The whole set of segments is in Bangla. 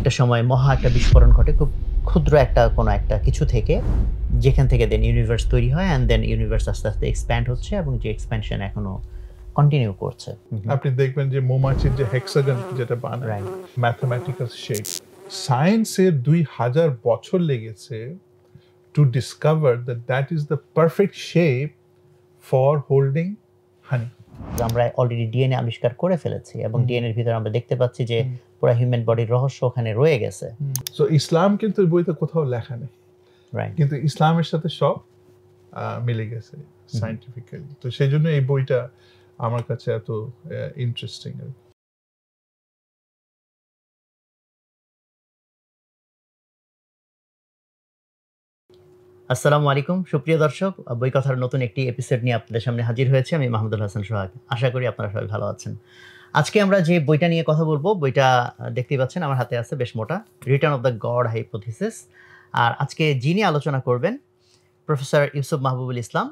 একটা সময় মহা একটা বিস্ফোরণ ঘটে খুব ক্ষুদ্র একটা কোনো একটা কিছু থেকে যেখান থেকে দেন ইউনিভার্স তৈরি হয় অ্যান্ড দেন ইউনিভার্স আস্তে আস্তে এক্সপ্যান্ড হচ্ছে এবং যে এক্সপ্যানশন এখনো কন্টিনিউ করছে আপনি দেখবেন যে মোমাচির যে হেক্সাগন যেটা বানায় ম্যাথমেটিক্যাল শেপ সায়েন্সের দুই হাজার বছর লেগেছে to discover that that is the perfect shape for holding honey আমরা অলরেডি ডিএনএ আবিষ্কার করে ফেলেছি এবং ডিএনএর ভিতরে আমরা দেখতে পাচ্ছি যে পুরো হিউম্যান বডির রহস্য ওখানে রয়ে গেছে সো ইসলাম কিন্তু বইতে কোথাও লেখা নেই রাইট কিন্তু ইসলামের সাথে সব মিলে গেছে সায়েন্টিফিক্যালি তো সেই জন্য এই বইটা আমার কাছে এত ইন্টারেস্টিং আসসালামু আলাইকুম সুপ্রিয় দর্শক বই কথার নতুন একটি এপিসোড নিয়ে আপনাদের সামনে হাজির হয়েছে আমি মাহমুদুল হাসান সোহাগ আশা করি আপনারা সবাই ভালো আছেন আজকে আমরা যে বইটা নিয়ে কথা বলবো বইটা দেখতে পাচ্ছেন আমার হাতে আছে বেশ মোটা return of the God hypothesis আর আজকে যিনি আলোচনা করবেন প্রফেসর ইউসুফ মাহবুবুল ইসলাম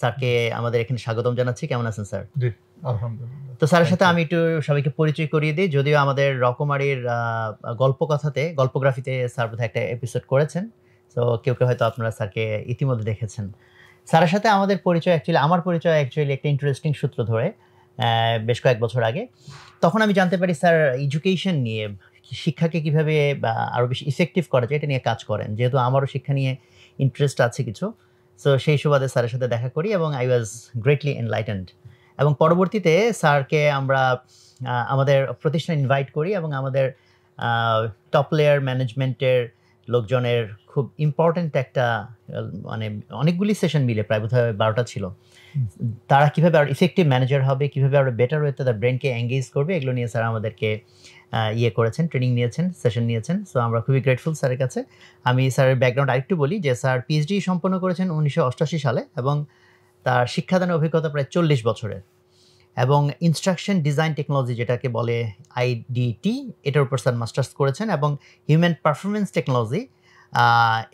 স্যারকে আমাদের এখানে স্বাগতম জানাচ্ছি কেমন আছেন স্যার তো স্যারের সাথে আমি একটু সবাইকে পরিচয় করিয়ে দিই যদিও আমাদের রকমারির গল্প কথাতে গল্পগ্রাফিতে স্যার বোধহয় একটা এপিসোড করেছেন তো কেউ কেউ হয়তো আপনারা স্যারকে ইতিমধ্যে দেখেছেন স্যারের সাথে আমাদের পরিচয় অ্যাকচুয়ালি আমার পরিচয় অ্যাকচুয়ালি একটা ইন্টারেস্টিং সূত্র ধরে বেশ কয়েক বছর আগে তখন আমি জানতে পারি স্যার এডুকেশন নিয়ে শিক্ষাকে কীভাবে আরও বেশি ইফেক্টিভ করা যায় এটা নিয়ে কাজ করেন যেহেতু আমারও শিক্ষা নিয়ে ইন্টারেস্ট আছে কিছু সো সেই সুবাদে স্যারের সাথে দেখা করি এবং আই ওয়াজ গ্রেটলি এনলাইটেন্ড এবং পরবর্তীতে স্যারকে আমরা আমাদের প্রতিষ্ঠান ইনভাইট করি এবং আমাদের টপ লেয়ার ম্যানেজমেন্টের লোকজনের খুব ইম্পর্ট্যান্ট একটা মানে অনেকগুলি সেশন মিলে প্রায় বোধহয় বারোটা ছিল তারা কীভাবে আর ইফেক্টিভ ম্যানেজার হবে কীভাবে আরও বেটার হয়ে তাদের ব্রেনকে এঙ্গেজ করবে এগুলো নিয়ে স্যার আমাদেরকে ইয়ে করেছেন ট্রেনিং নিয়েছেন সেশন নিয়েছেন সো আমরা খুবই গ্রেটফুল স্যারের কাছে আমি স্যারের ব্যাকগ্রাউন্ড আরেকটু বলি যে স্যার পিএইচডি সম্পন্ন করেছেন উনিশশো সালে এবং তার শিক্ষাদানের অভিজ্ঞতা প্রায় চল্লিশ বছরের এবং ইনস্ট্রাকশন ডিজাইন টেকনোলজি যেটাকে বলে আইডিটি এটার উপর স্যার মাস্টার্স করেছেন এবং হিউম্যান পারফরমেন্স টেকনোলজি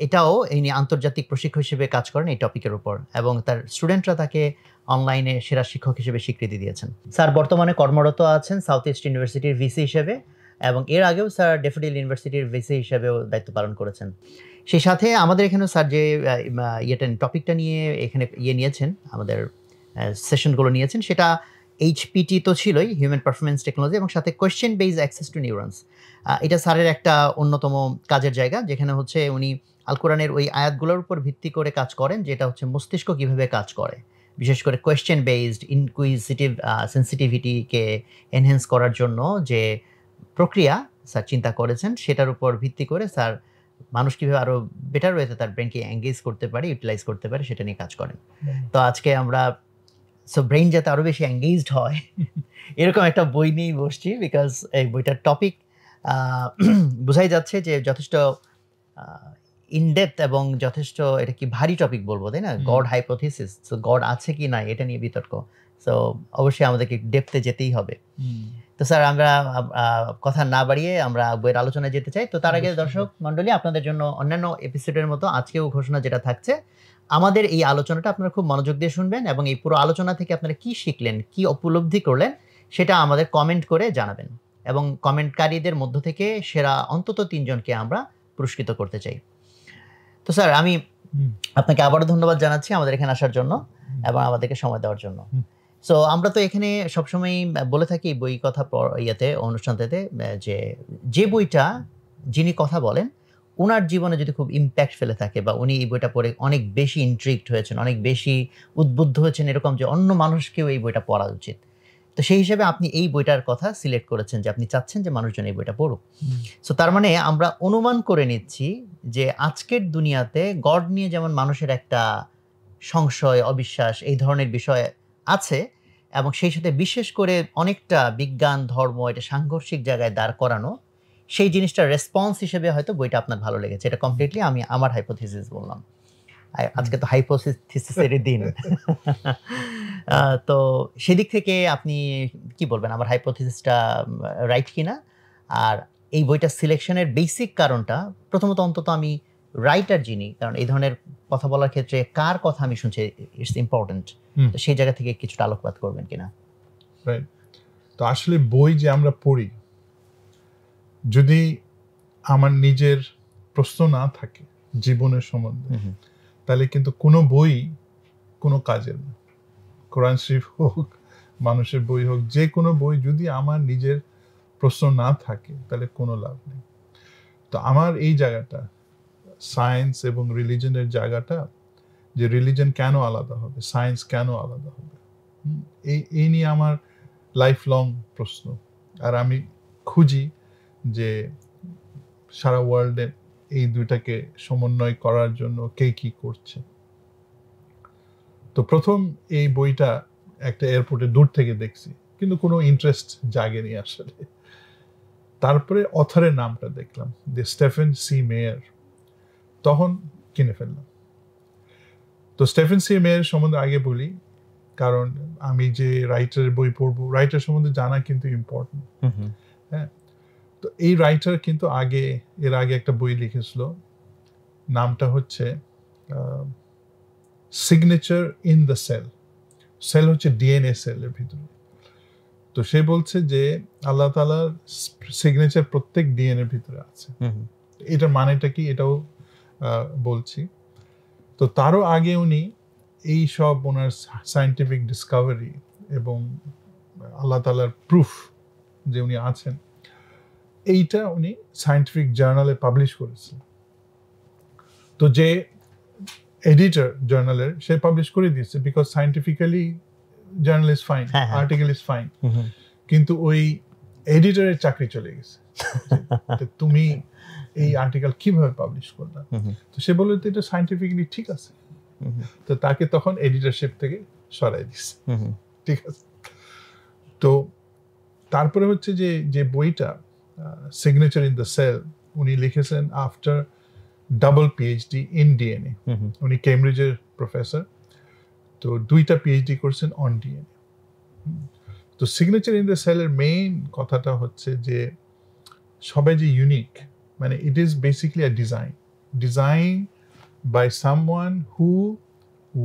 এটাও ইনি আন্তর্জাতিক প্রশিক্ষক হিসেবে কাজ করেন এই টপিকের উপর এবং তার স্টুডেন্টরা তাকে অনলাইনে সেরা শিক্ষক হিসেবে স্বীকৃতি দিয়েছেন স্যার বর্তমানে কর্মরত আছেন সাউথ ইস্ট ইউনিভার্সিটির ভিসি হিসেবে এবং এর আগেও স্যার ডেফিডিল ইউনিভার্সিটির ভিসি হিসেবেও দায়িত্ব পালন করেছেন সেই সাথে আমাদের এখানেও স্যার যে ইয়েটা টপিকটা নিয়ে এখানে ইয়ে নিয়েছেন আমাদের সেশনগুলো নিয়েছেন সেটা এইচপিটি তো ছিলই হিউম্যান পারফরমেন্স টেকনোলজি এবং সাথে question base access to neurons এটা স্যারের একটা অন্যতম কাজের জায়গা যেখানে হচ্ছে উনি আল কোরআনের ওই আয়াতগুলোর উপর ভিত্তি করে কাজ করেন যেটা হচ্ছে মস্তিষ্ক কীভাবে কাজ করে বিশেষ করে কোয়েশ্চেন বেসড ইনকুইজিটিভ সেন্সিটিভিটিকে এনহ্যান্স করার জন্য যে প্রক্রিয়া স্যার চিন্তা করেছেন সেটার উপর ভিত্তি করে স্যার মানুষ কীভাবে আরও বেটার রয়েছে তার ব্রেনকে এঙ্গেজ করতে পারে ইউটিলাইজ করতে পারে সেটা নিয়ে কাজ করেন তো আজকে আমরা সো ব্রেন যাতে আরও বেশি এঙ্গেজড হয় এরকম একটা বই নিয়েই বসছি বিকজ এই বইটার টপিক বোঝাই যাচ্ছে যে যথেষ্ট ইনডেপথ এবং যথেষ্ট এটা কি ভারী টপিক বলবো তাই না গড হাইপোথিসিস সো গড আছে কি না এটা নিয়ে বিতর্ক সো অবশ্যই আমাদেরকে ডেপথে যেতেই হবে তো স্যার আমরা কথা না বাড়িয়ে আমরা বইয়ের আলোচনায় যেতে চাই তো তার আগে দর্শক মন্ডলী আপনাদের জন্য অন্যান্য এপিসোডের মতো আজকেও ঘোষণা যেটা থাকছে আমাদের এই আলোচনাটা আপনারা খুব মনোযোগ দিয়ে শুনবেন এবং এই পুরো আলোচনা থেকে আপনারা কি শিখলেন কি উপলব্ধি করলেন সেটা আমাদের কমেন্ট করে জানাবেন এবং কমেন্টকারীদের মধ্য থেকে সেরা অন্তত তিনজনকে আমরা পুরস্কৃত করতে চাই তো স্যার আমি আপনাকে আবারও ধন্যবাদ জানাচ্ছি আমাদের এখানে আসার জন্য এবং আমাদেরকে সময় দেওয়ার জন্য সো আমরা তো এখানে সবসময় বলে থাকি বই কথা ইয়েতে অনুষ্ঠানটাতে যে যে বইটা যিনি কথা বলেন ওনার জীবনে যদি খুব ইম্প্যাক্ট ফেলে থাকে বা উনি এই বইটা পড়ে অনেক বেশি ইন্ট্রিক্ট হয়েছেন অনেক বেশি উদ্বুদ্ধ হয়েছেন এরকম যে অন্য মানুষকেও এই বইটা পড়া উচিত তো সেই হিসেবে আপনি এই বইটার কথা সিলেক্ট করেছেন যে আপনি চাচ্ছেন যে মানুষজন এই বইটা পড়ুক সো তার মানে আমরা অনুমান করে নিচ্ছি যে আজকের দুনিয়াতে গড নিয়ে যেমন মানুষের একটা সংশয় অবিশ্বাস এই ধরনের বিষয় আছে এবং সেই সাথে বিশেষ করে অনেকটা বিজ্ঞান ধর্ম এটা সাংঘর্ষিক জায়গায় দাঁড় করানো সেই জিনিসটা রেসপন্স হিসেবে হয়তো বইটা আপনার ভালো লেগেছে এটা কমপ্লিটলি আমি আমার হাইপোথিসিস বললাম আজকে তো হাইপোথিসিসেরই দিন তো সেদিক থেকে আপনি কি বলবেন আমার হাইপোথিসিসটা রাইট কিনা আর এই বইটা সিলেকশনের বেসিক কারণটা প্রথমত অন্তত আমি রাইটার যিনি কারণ এই ধরনের কথা বলার ক্ষেত্রে কার কথা আমি শুনছি ইটস ইম্পর্টেন্ট সেই জায়গা থেকে কিছুটা আলোকপাত করবেন কিনা রাইট তো আসলে বই যে আমরা পড়ি যদি আমার নিজের প্রশ্ন না থাকে জীবনের সম্বন্ধে তাহলে কিন্তু কোনো বই কোনো কাজের না কোরআন শরীফ হোক মানুষের বই হোক যে কোনো বই যদি আমার নিজের প্রশ্ন না থাকে তাহলে কোনো লাভ নেই তো আমার এই জায়গাটা সায়েন্স এবং রিলিজনের জায়গাটা যে রিলিজন কেন আলাদা হবে সায়েন্স কেন আলাদা হবে এই এই নিয়ে আমার লাইফ লং প্রশ্ন আর আমি খুঁজি যে সারা ওয়ার্ল্ডে এই দুইটাকে সমন্বয় করার জন্য কে কি করছে তো প্রথম এই বইটা একটা এয়ারপোর্টে দূর থেকে দেখছি কিন্তু কোনো ইন্টারেস্ট জাগেনি আসলে তারপরে অথরের নামটা দেখলাম যে স্টেফেন সি মেয়ার তখন কিনে ফেললাম তো স্টেফেন সি মেয়ের সম্বন্ধে আগে বলি কারণ আমি যে রাইটারের বই পড়বো রাইটার সম্বন্ধে জানা কিন্তু ইম্পর্টেন্ট তো এই রাইটার কিন্তু আগে এর আগে একটা বই লিখেছিল নামটা হচ্ছে signature in the cell cell হচ্ছে ডিএনএ সেলের ভিতরে তো সে বলছে যে আল্লাহ তালার সিগনেচার প্রত্যেক ডিএনএর ভিতরে আছে এটার মানেটা কি এটাও বলছি তো তারও আগে উনি এই সব ওনার সায়েন্টিফিক ডিসকাভারি এবং আল্লাহ তালার প্রুফ যে উনি আছেন এইটা উনি সায়েন্টিফিক জার্নালে পাবলিশ করেছিলেন তো যে এডিটর জার্নালের সে পাবলিশ করে দিয়েছে because scientifically journal is fine article is fine কিন্তু ওই এডিটরের চাকরি চলে গেছে তুমি এই আর্টিকেল কিভাবে পাবলিশ করলা তো সে বললো তো এটা সায়েন্টিফিকলি ঠিক আছে তো তাকে তখন এডিটরশিপ থেকে সরাই দিছে ঠিক আছে তো তারপরে হচ্ছে যে যে বইটা সিগনেচার ইন দ্য সেল উনি লিখেছেন after double PhD in DNA উনি কেমব্রিজের প্রফেসর তো দুইটা পিএইচডি করছেন অন ডিএনএ তো সিগনেচার ইন দ্য সেলের মেইন কথাটা হচ্ছে যে সবাই যে ইউনিক মানে it is basically a design design by one who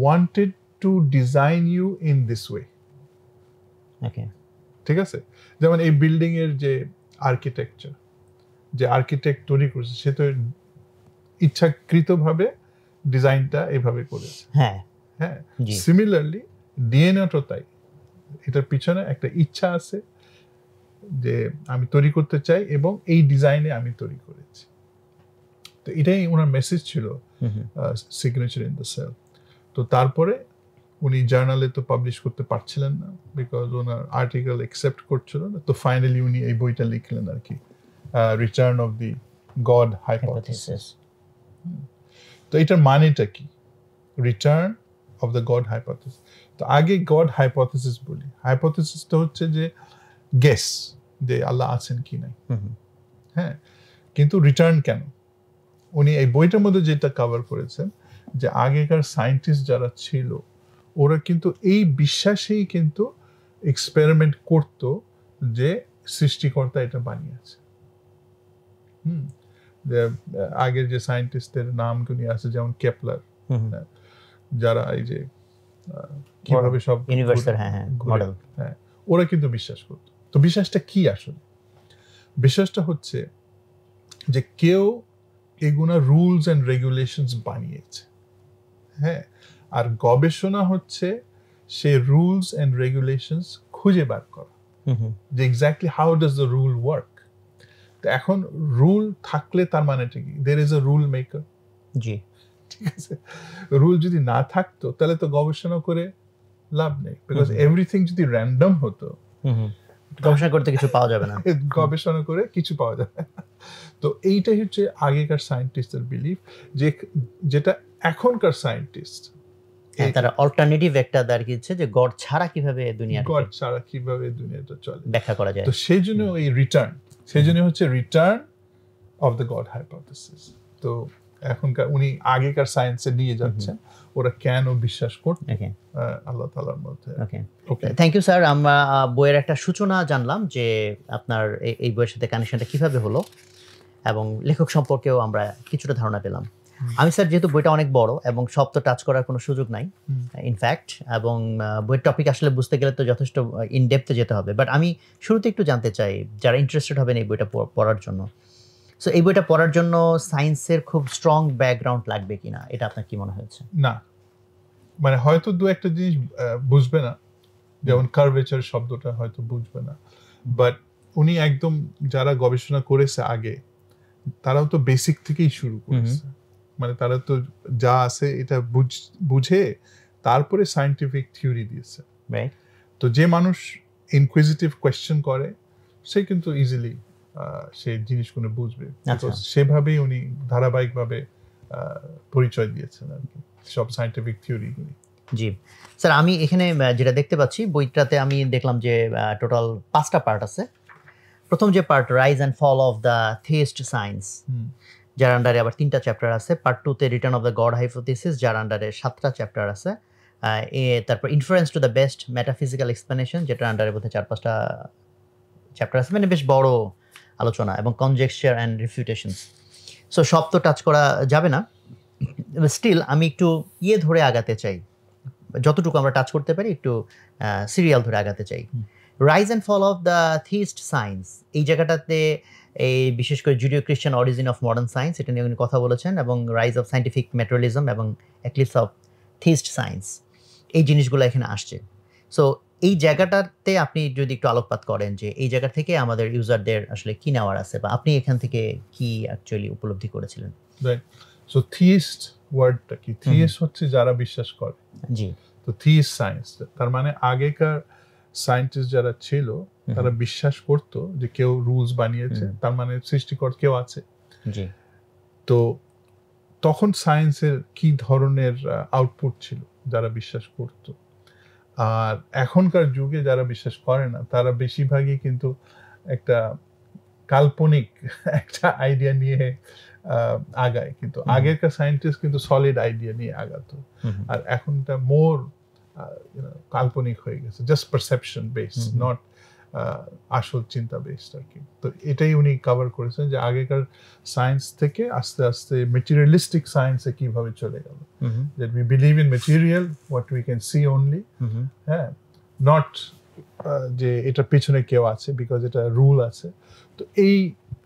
wanted to design you in this way ঠিক আছে যেমন এই বিল্ডিংয়ের যে আর্কিটেকচার যে আর্কিটেক্ট তৈরি করেছে সে তো ইচ্ছাকৃতভাবে ডিজাইনটা এভাবে করেছে হ্যাঁ হ্যাঁ সিমিলারলি ডিএনএটাও তাই এটার পিছনে একটা ইচ্ছা আছে যে আমি তৈরি করতে চাই এবং এই ডিজাইনে আমি তৈরি করেছি তো এটাই ওনার মেসেজ ছিল সিগনেচার ইন দ্য সেল তো তারপরে উনি জার্নালে তো পাবলিশ করতে পারছিলেন না বিকজ ওনার আর্টিকেল একসেপ্ট করছিল না তো ফাইনালি উনি এই বইটা লিখলেন আর কি return of the God hypothesis তো এটার মানেটা কি return of the God hypothesis তো আগে গড হাইপোথিসিস বলি হাইপোথিসিসটা হচ্ছে যে গেস যে আল্লাহ আছেন কি নাই হ্যাঁ কিন্তু রিটার্ন কেন উনি এই বইটার মধ্যে যেটা কভার করেছেন যে আগেকার সায়েন্টিস্ট যারা ছিল ওরা কিন্তু এই বিশ্বাসেই কিন্তু এক্সপেরিমেন্ট করত যে সৃষ্টিকর্তা এটা বানিয়েছে যে আগের যে সায়েন্টিস্টদের নামগুলি আছে যেমন কেপলার হ্যাঁ? যারা এই যে কিভাবে সব হ্যাঁ, হ্যাঁ, ওরা কিন্তু বিশ্বাস করত তো বিশ্বাসটা কি আসলে বিশ্বাসটা হচ্ছে যে কেউ এগুনা রুলস অ্যান্ড রেগুলেশনস বানিয়েছে হ্যাঁ আর গবেষণা হচ্ছে সে রুলস এন্ড রেগুলেশনস খুঁজে বার করা যে exactly how does the rule work তো এখন রুল থাকলে তার মানেটা কি there is a rule maker জি ঠিক আছে রুল যদি না থাকতো তাহলে তো গবেষণা করে লাভ নেই বিকজ এভরিথিং যদি র্যান্ডম হতো গবেষণা করতে কিছু পাওয়া যাবে না গবেষণা করে কিছু পাওয়া যাবে তো এইটাই হচ্ছে আগেকার সায়েন্টিস্টের বিলিফ যে যেটা এখনকার সায়েন্টিস্ট হ্যাঁ, তারা অল্টারনেটিভ একটা দাঁড়িয়েছে যে গড ছাড়া কিভাবে দুনিয়া গড ছাড়া কিভাবে দুনিয়াটা চলে করা যায় তো সেই জন্য রিটার্ন সেই জন্য হচ্ছে return of the God hypothesis তো এখনকার উনি আগেকার সায়েন্সে নিয়ে ওরা কেন বিশ্বাস করত আল্লাহ তালার মধ্যে থ্যাংক ইউ স্যার আমরা বইয়ের একটা সূচনা জানলাম যে আপনার এই বইয়ের সাথে কানেকশনটা কিভাবে হলো এবং লেখক সম্পর্কেও আমরা কিছুটা ধারণা পেলাম আমি স্যার যেহেতু বইটা অনেক বড় এবং সব তো টাচ করার কোনো সুযোগ নাই ইনফ্যাক্ট এবং বইয়ের টপিক আসলে বুঝতে গেলে তো যথেষ্ট ইনডেপথে যেতে হবে বাট আমি শুরুতে একটু জানতে চাই যারা ইন্টারেস্টেড হবেন এই বইটা পড়ার জন্য সো এই বইটা পড়ার জন্য সায়েন্সের খুব স্ট্রং ব্যাকগ্রাউন্ড লাগবে কিনা এটা আপনার কি মনে হয়েছে না মানে হয়তো দু একটা জিনিস বুঝবে না যেমন কার্ভেচার শব্দটা হয়তো বুঝবে না বাট উনি একদম যারা গবেষণা করেছে আগে তারাও তো বেসিক থেকেই শুরু করেছে মানে তারা তো যা আছে এটা বুঝে তারপরে সায়েন্টিফিক থিওরি দিয়েছে তো যে মানুষ ইনকুইজিটিভ কোয়েশ্চেন করে সে কিন্তু ইজিলি সে জিনিসগুলো বুঝবে আচ্ছা। সেভাবেই উনি ধারাবাহিকভাবে পরিচয় দিয়েছেন আর কি সব সায়েন্টিফিক থিওরিগুলি জি স্যার আমি এখানে যেটা দেখতে পাচ্ছি বইটাতে আমি দেখলাম যে টোটাল পাঁচটা পার্ট আছে প্রথম যে part rise and fall of the theist science যার আন্ডারে আবার তিনটা চ্যাপ্টার আছে পার্ট টুতে return of the God hypothesis যার আন্ডারে সাতটা চ্যাপ্টার আছে তারপর influence to the best metaphysical explanation যেটার আন্ডারে বোধহয় চার পাঁচটা চ্যাপ্টার আছে মানে বেশ বড় আলোচনা এবং কনজেকচার অ্যান্ড রিফিউটেশনস সো সব তো টাচ করা যাবে না স্টিল আমি একটু ইয়ে ধরে আগাতে চাই যতটুকু আমরা টাচ করতে পারি একটু সিরিয়াল ধরে আগাতে চাই rise and fall of the theist science এই জায়গাটাতে এই বিশেষ করে Judeo Christian origin of modern science এটা নিয়ে উনি কথা বলেছেন এবং রাইজ অফ সায়েন্টিফিক মেটেরিয়ালিজম এবং অ্যাক্লিপস অফ থিস্ট সায়েন্স এই জিনিসগুলো এখানে আসছে সো এই জায়গাটাতে আপনি যদি একটু আলোকপাত করেন যে এই জায়গা থেকে আমাদের ইউজারদের আসলে কি নেওয়ার আছে বা আপনি এখান থেকে কি অ্যাকচুয়ালি উপলব্ধি করেছিলেন সো থিস্ট ওয়ার্ডটা কি থিস্ট হচ্ছে যারা বিশ্বাস করে জি তো থিস্ট সায়েন্স তার মানে আগেকার সায়েন্টিস্ট যারা ছিল তারা বিশ্বাস করত যে কেউ রুলস বানিয়েছে তার মানে সৃষ্টিকর কেউ আছে তো তখন সায়েন্সের কি ধরনের আউটপুট ছিল যারা বিশ্বাস করত আর এখনকার যুগে যারা বিশ্বাস করে না তারা বেশিরভাগই কিন্তু একটা কাল্পনিক একটা আইডিয়া নিয়ে আগায় কিন্তু আগেরকার সায়েন্টিস্ট কিন্তু সলিড আইডিয়া নিয়ে আগাতো আর এখনটা মোর Uh, you know কাল্পনিক হয়ে গেছে জাস্ট পারসেপশন বেসড নট আসল চিন্তা বেসড আর কি তো এটাই উনি কভার করেছেন যে আগেকার সায়েন্স থেকে আস্তে আস্তে মেটেরিয়ালিস্টিক সায়েন্সে কিভাবে চলে গেল that we believe in material what we can see only হ্যাঁ নট uh, যে এটার পেছনে কেউ আছে বিকজ এটা রুল আছে তো এই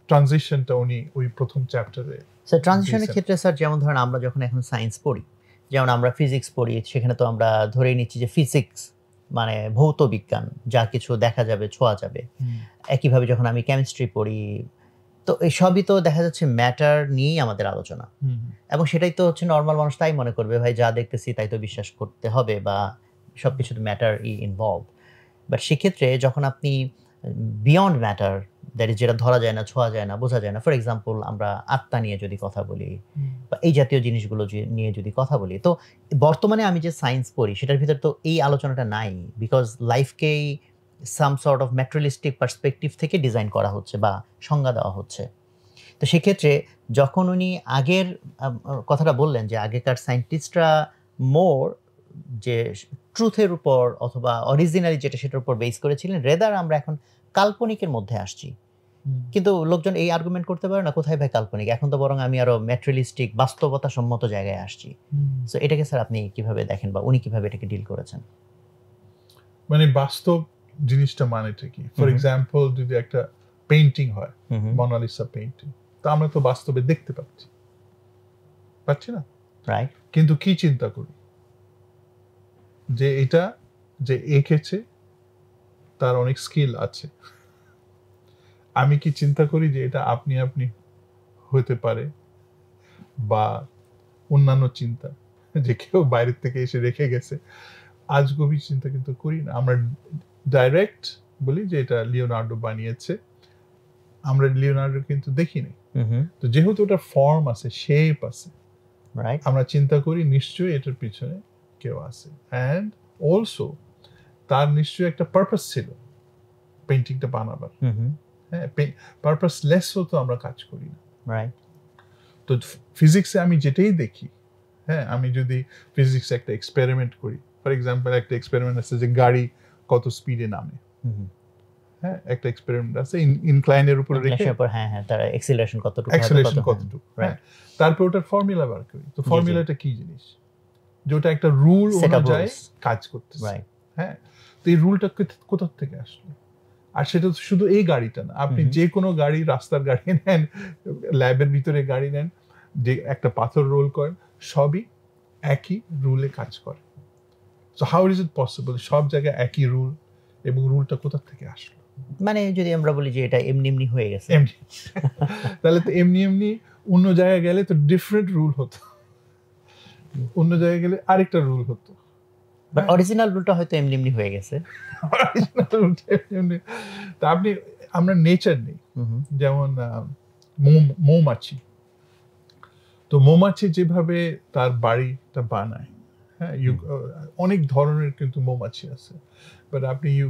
ট্রানজিশনটা উনি ওই প্রথম চ্যাপ্টারে স্যার ট্রানজিশনের ক্ষেত্রে স্যার যেমন ধরেন আমরা যখন এখন সায়েন্স পড়ি যেমন আমরা ফিজিক্স পড়ি সেখানে তো আমরা ধরেই নিচ্ছি যে ফিজিক্স মানে ভৌত বিজ্ঞান যা কিছু দেখা যাবে ছোঁয়া যাবে একইভাবে যখন আমি কেমিস্ট্রি পড়ি তো এই সবই তো দেখা যাচ্ছে ম্যাটার নিয়েই আমাদের আলোচনা এবং সেটাই তো হচ্ছে নর্মাল মানুষ তাই মনে করবে ভাই যা দেখতেছি তাই তো বিশ্বাস করতে হবে বা সব কিছু ম্যাটার ই ইনভলভ বাট সেক্ষেত্রে যখন আপনি বিয়ন্ড ম্যাটার দ্যাট ইজ যেটা ধরা যায় না ছোঁয়া যায় না বোঝা যায় না ফর এক্সাম্পল আমরা আত্মা নিয়ে যদি কথা বলি বা এই জাতীয় জিনিসগুলো নিয়ে যদি কথা বলি তো বর্তমানে আমি যে সায়েন্স পড়ি সেটার ভিতর তো এই আলোচনাটা নাই বিকজ লাইফকেই some sort of materialistic perspective থেকে ডিজাইন করা হচ্ছে বা সংজ্ঞা দেওয়া হচ্ছে তো সেক্ষেত্রে যখন উনি আগের কথাটা বললেন যে আগেকার সায়েন্টিস্টরা মোর যে ট্রুথের উপর অথবা অরিজিনালি যেটা সেটার উপর বেস করেছিলেন রেদার আমরা এখন কাল্পনিকের মধ্যে আসছি কিন্তু লোকজন এই আর্গুমেন্ট করতে পারে না কোথায় ভাই কাল্পনিক এখন তো বরং আমি আরো ম্যাট্রিয়ালিস্টিক বাস্তবতা সম্মত জায়গায় আসছি তো এটাকে স্যার আপনি কিভাবে দেখেন বা উনি কিভাবে এটাকে ডিল করেছেন মানে বাস্তব জিনিসটা মানেটা কি ফর এক্সাম্পল যদি একটা পেইন্টিং হয় মোনালিসা পেইন্টিং তো আমরা তো বাস্তবে দেখতে পাচ্ছি পাচ্ছি না রাইট কিন্তু কি চিন্তা করি যে এটা যে এঁকেছে তার অনেক স্কিল আছে আমি কি চিন্তা করি যে এটা আপনি আপনি হতে পারে বা অন্যান্য চিন্তা যে কেউ বাইরের থেকে এসে রেখে গেছে আজ গভীর চিন্তা কিন্তু করি না আমরা ডাইরেক্ট বলি যে এটা লিওনার্ডো বানিয়েছে আমরা লিওনার্ডো কিন্তু দেখিনি তো যেহেতু ওটা ফর্ম আছে শেপ আছে আমরা চিন্তা করি নিশ্চয়ই এটার পিছনে কেউ আছে অ্যান্ড অলসো তার নিশ্চয়ই একটা পারপাস ছিল পেন্টিংটা বানাবার হ্যাঁ পারপাস লেসও তো আমরা কাজ করি না তো ফিজিক্সে আমি যেটাই দেখি হ্যাঁ আমি যদি ফিজিক্সে একটা এক্সপেরিমেন্ট করি ফর এক্সাম্পল একটা এক্সপেরিমেন্ট আছে যে গাড়ি কত স্পিডে নামে হ্যাঁ একটা এক্সপেরিমেন্ট আছে ইনক্লাইনের উপর রেখে হ্যাঁ হ্যাঁ তার অ্যাক্সিলারেশন কতটুকু অ্যাক্সিলারেশন কতটুকু হ্যাঁ তারপর ওটার ফর্মুলা বার করি তো ফর্মুলাটা কি জিনিস যেটা একটা রুল অনুযায়ী কাজ করতেছে হ্যাঁ তো এই রুলটা কোথা থেকে আসলো আর সেটা তো শুধু এই গাড়িটা না আপনি যে কোনো গাড়ি রাস্তার গাড়ি নেন ল্যাবের ভিতরে গাড়ি নেন যে একটা পাথর রোল করেন সবই একই রুলে কাজ করে so how is it possible সব জায়গায় একই রুল এবং রুলটা কোথা থেকে আসলো মানে যদি আমরা বলি যে এটা এমনি এমনি হয়ে গেছে তাহলে তো এমনি এমনি অন্য জায়গায় গেলে তো ডিফারেন্ট রুল হতো অন্য জায়গায় গেলে আরেকটা রুল হতো অরিজিনাল রুলটা হয়তো এমনি এমনি হয়ে গেছে তা আপনি আমরা নেচার নেই যেমন মৌমাছি তো মৌমাছি যেভাবে তার বাড়িটা বানায় হ্যাঁ অনেক ধরনের কিন্তু মৌমাছি আছে বাট আপনি ইউ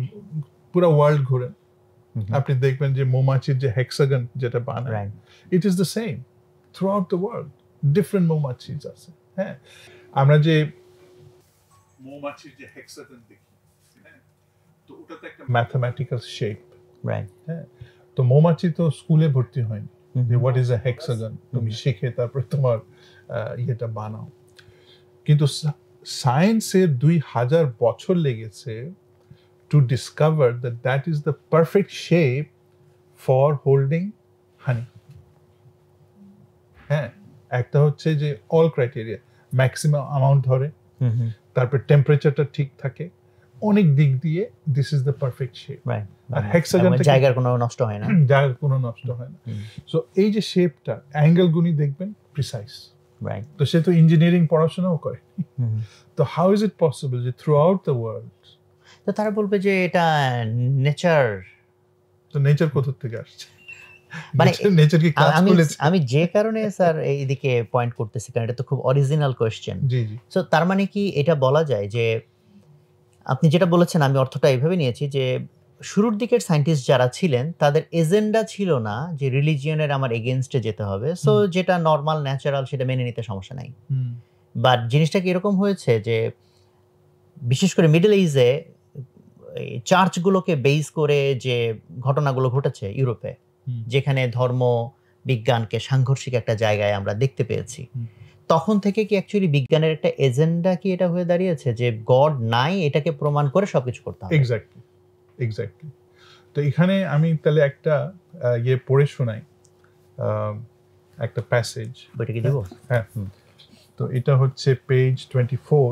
পুরো ওয়ার্ল্ড ঘুরেন আপনি দেখবেন যে মৌমাছির যে হেক্সাগন যেটা বানায় it is the same throughout the world different মৌমাছিজ আছে হ্যাঁ আমরা যে মৌমাছির যে হেক্সাগন দেখি হ্যাঁ, তো একটা ম্যাথমেটিক্যাল শেপ রাইট হ্যাঁ তো মৌমাছি তো স্কুলে ভর্তি হয়নি যে হোয়াট ইজ হেক্সাগন তুমি শিখে তারপরে তোমার ইয়েটা বানাও কিন্তু সায়েন্সের দুই হাজার বছর লেগেছে to discover that that is the perfect shape for holding honey হ্যাঁ একটা হচ্ছে যে অল ক্রাইটেরিয়া ম্যাক্সিমাম অ্যামাউন্ট ধরে তারপর টেম্পারেচারটা ঠিক থাকে অনেক দিক দিয়ে this is the perfect shape আর হেক্সাগন মানে জায়গার কোনো নষ্ট হয় না জায়গার কোনো নষ্ট হয় না সো এই যে শেপটা অ্যাঙ্গেল অ্যাঙ্গেলগুনি দেখবেন প্রিসাইস তো সে তো ইঞ্জিনিয়ারিং পড়াশোনাও করে তো হাউ ইজ ইট পসিবল যে থ্রু আউট দ্য ওয়ার্ল্ড তো তারা বলবে যে এটা নেচার তো নেচার কোথা থেকে আসছে মানে আমি যে কারণে স্যার এইদিকে পয়েন্ট করতেছি কারণ এটা তো খুব অরিজিনাল কোয়েশ্চেন সো তার মানে কি এটা বলা যায় যে আপনি যেটা বলেছেন আমি অর্থটা এইভাবে নিয়েছি যে শুরুর দিকের সায়েন্টিস্ট যারা ছিলেন তাদের এজেন্ডা ছিল না যে রিলিজিয়নের আমার এগেনস্টে যেতে হবে সো যেটা নর্মাল ন্যাচারাল সেটা মেনে নিতে সমস্যা নাই বাট জিনিসটা কি এরকম হয়েছে যে বিশেষ করে মিডল ইজে চার্চগুলোকে বেস করে যে ঘটনাগুলো ঘটেছে ইউরোপে যেখানে ধর্ম বিজ্ঞানকে সাংঘর্ষিক একটা জায়গায় আমরা দেখতে পেয়েছি তখন থেকে কি অ্যাকচুয়ালি বিজ্ঞানের একটা এজেন্ডা কি এটা হয়ে দাঁড়িয়েছে যে গড নাই এটাকে প্রমাণ করে সবকিছু করতে হবে এক্স্যাক্টলি এক্স্যাক্টলি তো এখানে আমি তাহলে একটা ইয়ে পড়ে শোনাই একটা প্যাসেজ বইটা কি দেব হ্যাঁ তো এটা হচ্ছে পেজ টোয়েন্টি ফোর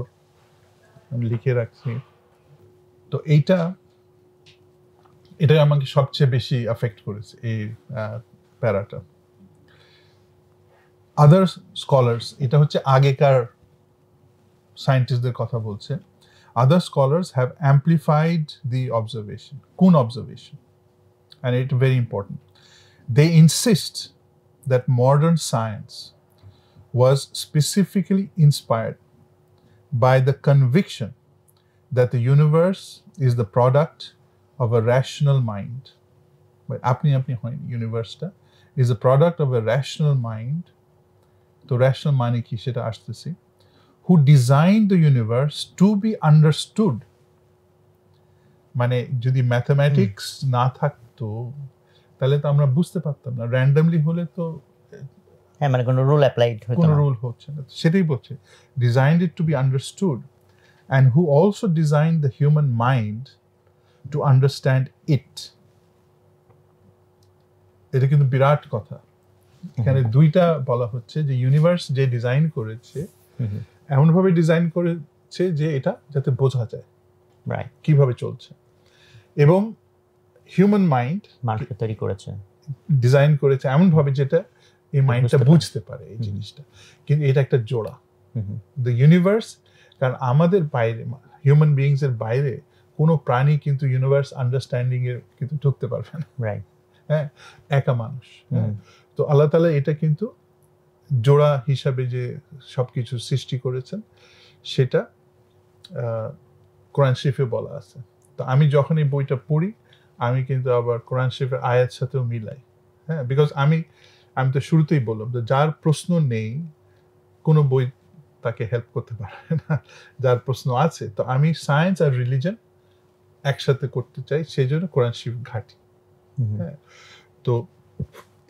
আমি লিখে রাখছি তো এইটা এটাই আমাকে সবচেয়ে বেশি এফেক্ট করেছে এই প্যারাটা আদার স্কলার্স এটা হচ্ছে আগেকার সায়েন্টিস্টদের কথা বলছে other scholars have amplified the observation কোন observation and it very important they insist that modern science was specifically inspired by the conviction that the universe is the product of a rational mind আপনি আপনি হয়নি ইউনিভার্সটা is a product of a rational mind তো র্যাশনাল মানে কি সেটা আসতেছি who design the universe to be understood মানে যদি ম্যাথামেটিক্স না থাকতো তাহলে তো আমরা বুঝতে পারতাম না র্যান্ডমলি হলে তো হ্যাঁ মানে কোনো রুল অ্যাপ্লাইড হতো কোনো রুল হচ্ছে না সেটাই বলছে designed it to be understood and who also design the human mind to understand it এটা কিন্তু বিরাট কথা এখানে দুইটা বলা হচ্ছে যে ইউনিভার্স যে ডিজাইন করেছে এমনভাবে ডিজাইন করেছে যে এটা যাতে বোঝা যায় কিভাবে চলছে এবং হিউম্যান মাইন্ড মানুষকে তৈরি করেছে ডিজাইন করেছে এমনভাবে যেটা এই মাইন্ডটা বুঝতে পারে এই জিনিসটা কিন্তু এটা একটা জোড়া দ্য ইউনিভার্স কারণ আমাদের বাইরে হিউম্যান বিয়িংস এর বাইরে কোনো প্রাণী কিন্তু ইউনিভার্স আন্ডারস্ট্যান্ডিং এর কিন্তু ঢুকতে পারবে না হ্যাঁ একা মানুষ হ্যাঁ? তো আল্লাহ তালা এটা কিন্তু জোড়া হিসাবে যে সবকিছু সৃষ্টি করেছেন সেটা কোরআন শরীফে বলা আছে তো আমি যখন এই বইটা পড়ি আমি কিন্তু আবার কোরআন শরীফের আয়াত সাথেও মিলাই হ্যাঁ বিকজ আমি আমি তো শুরুতেই বললাম যে যার প্রশ্ন নেই কোনো বই তাকে হেল্প করতে পারে না যার প্রশ্ন আছে তো আমি সায়েন্স আর রিলিজন একসাথে করতে চাই সেই জন্য কোরআন শিব ঘাটি হ্যাঁ তো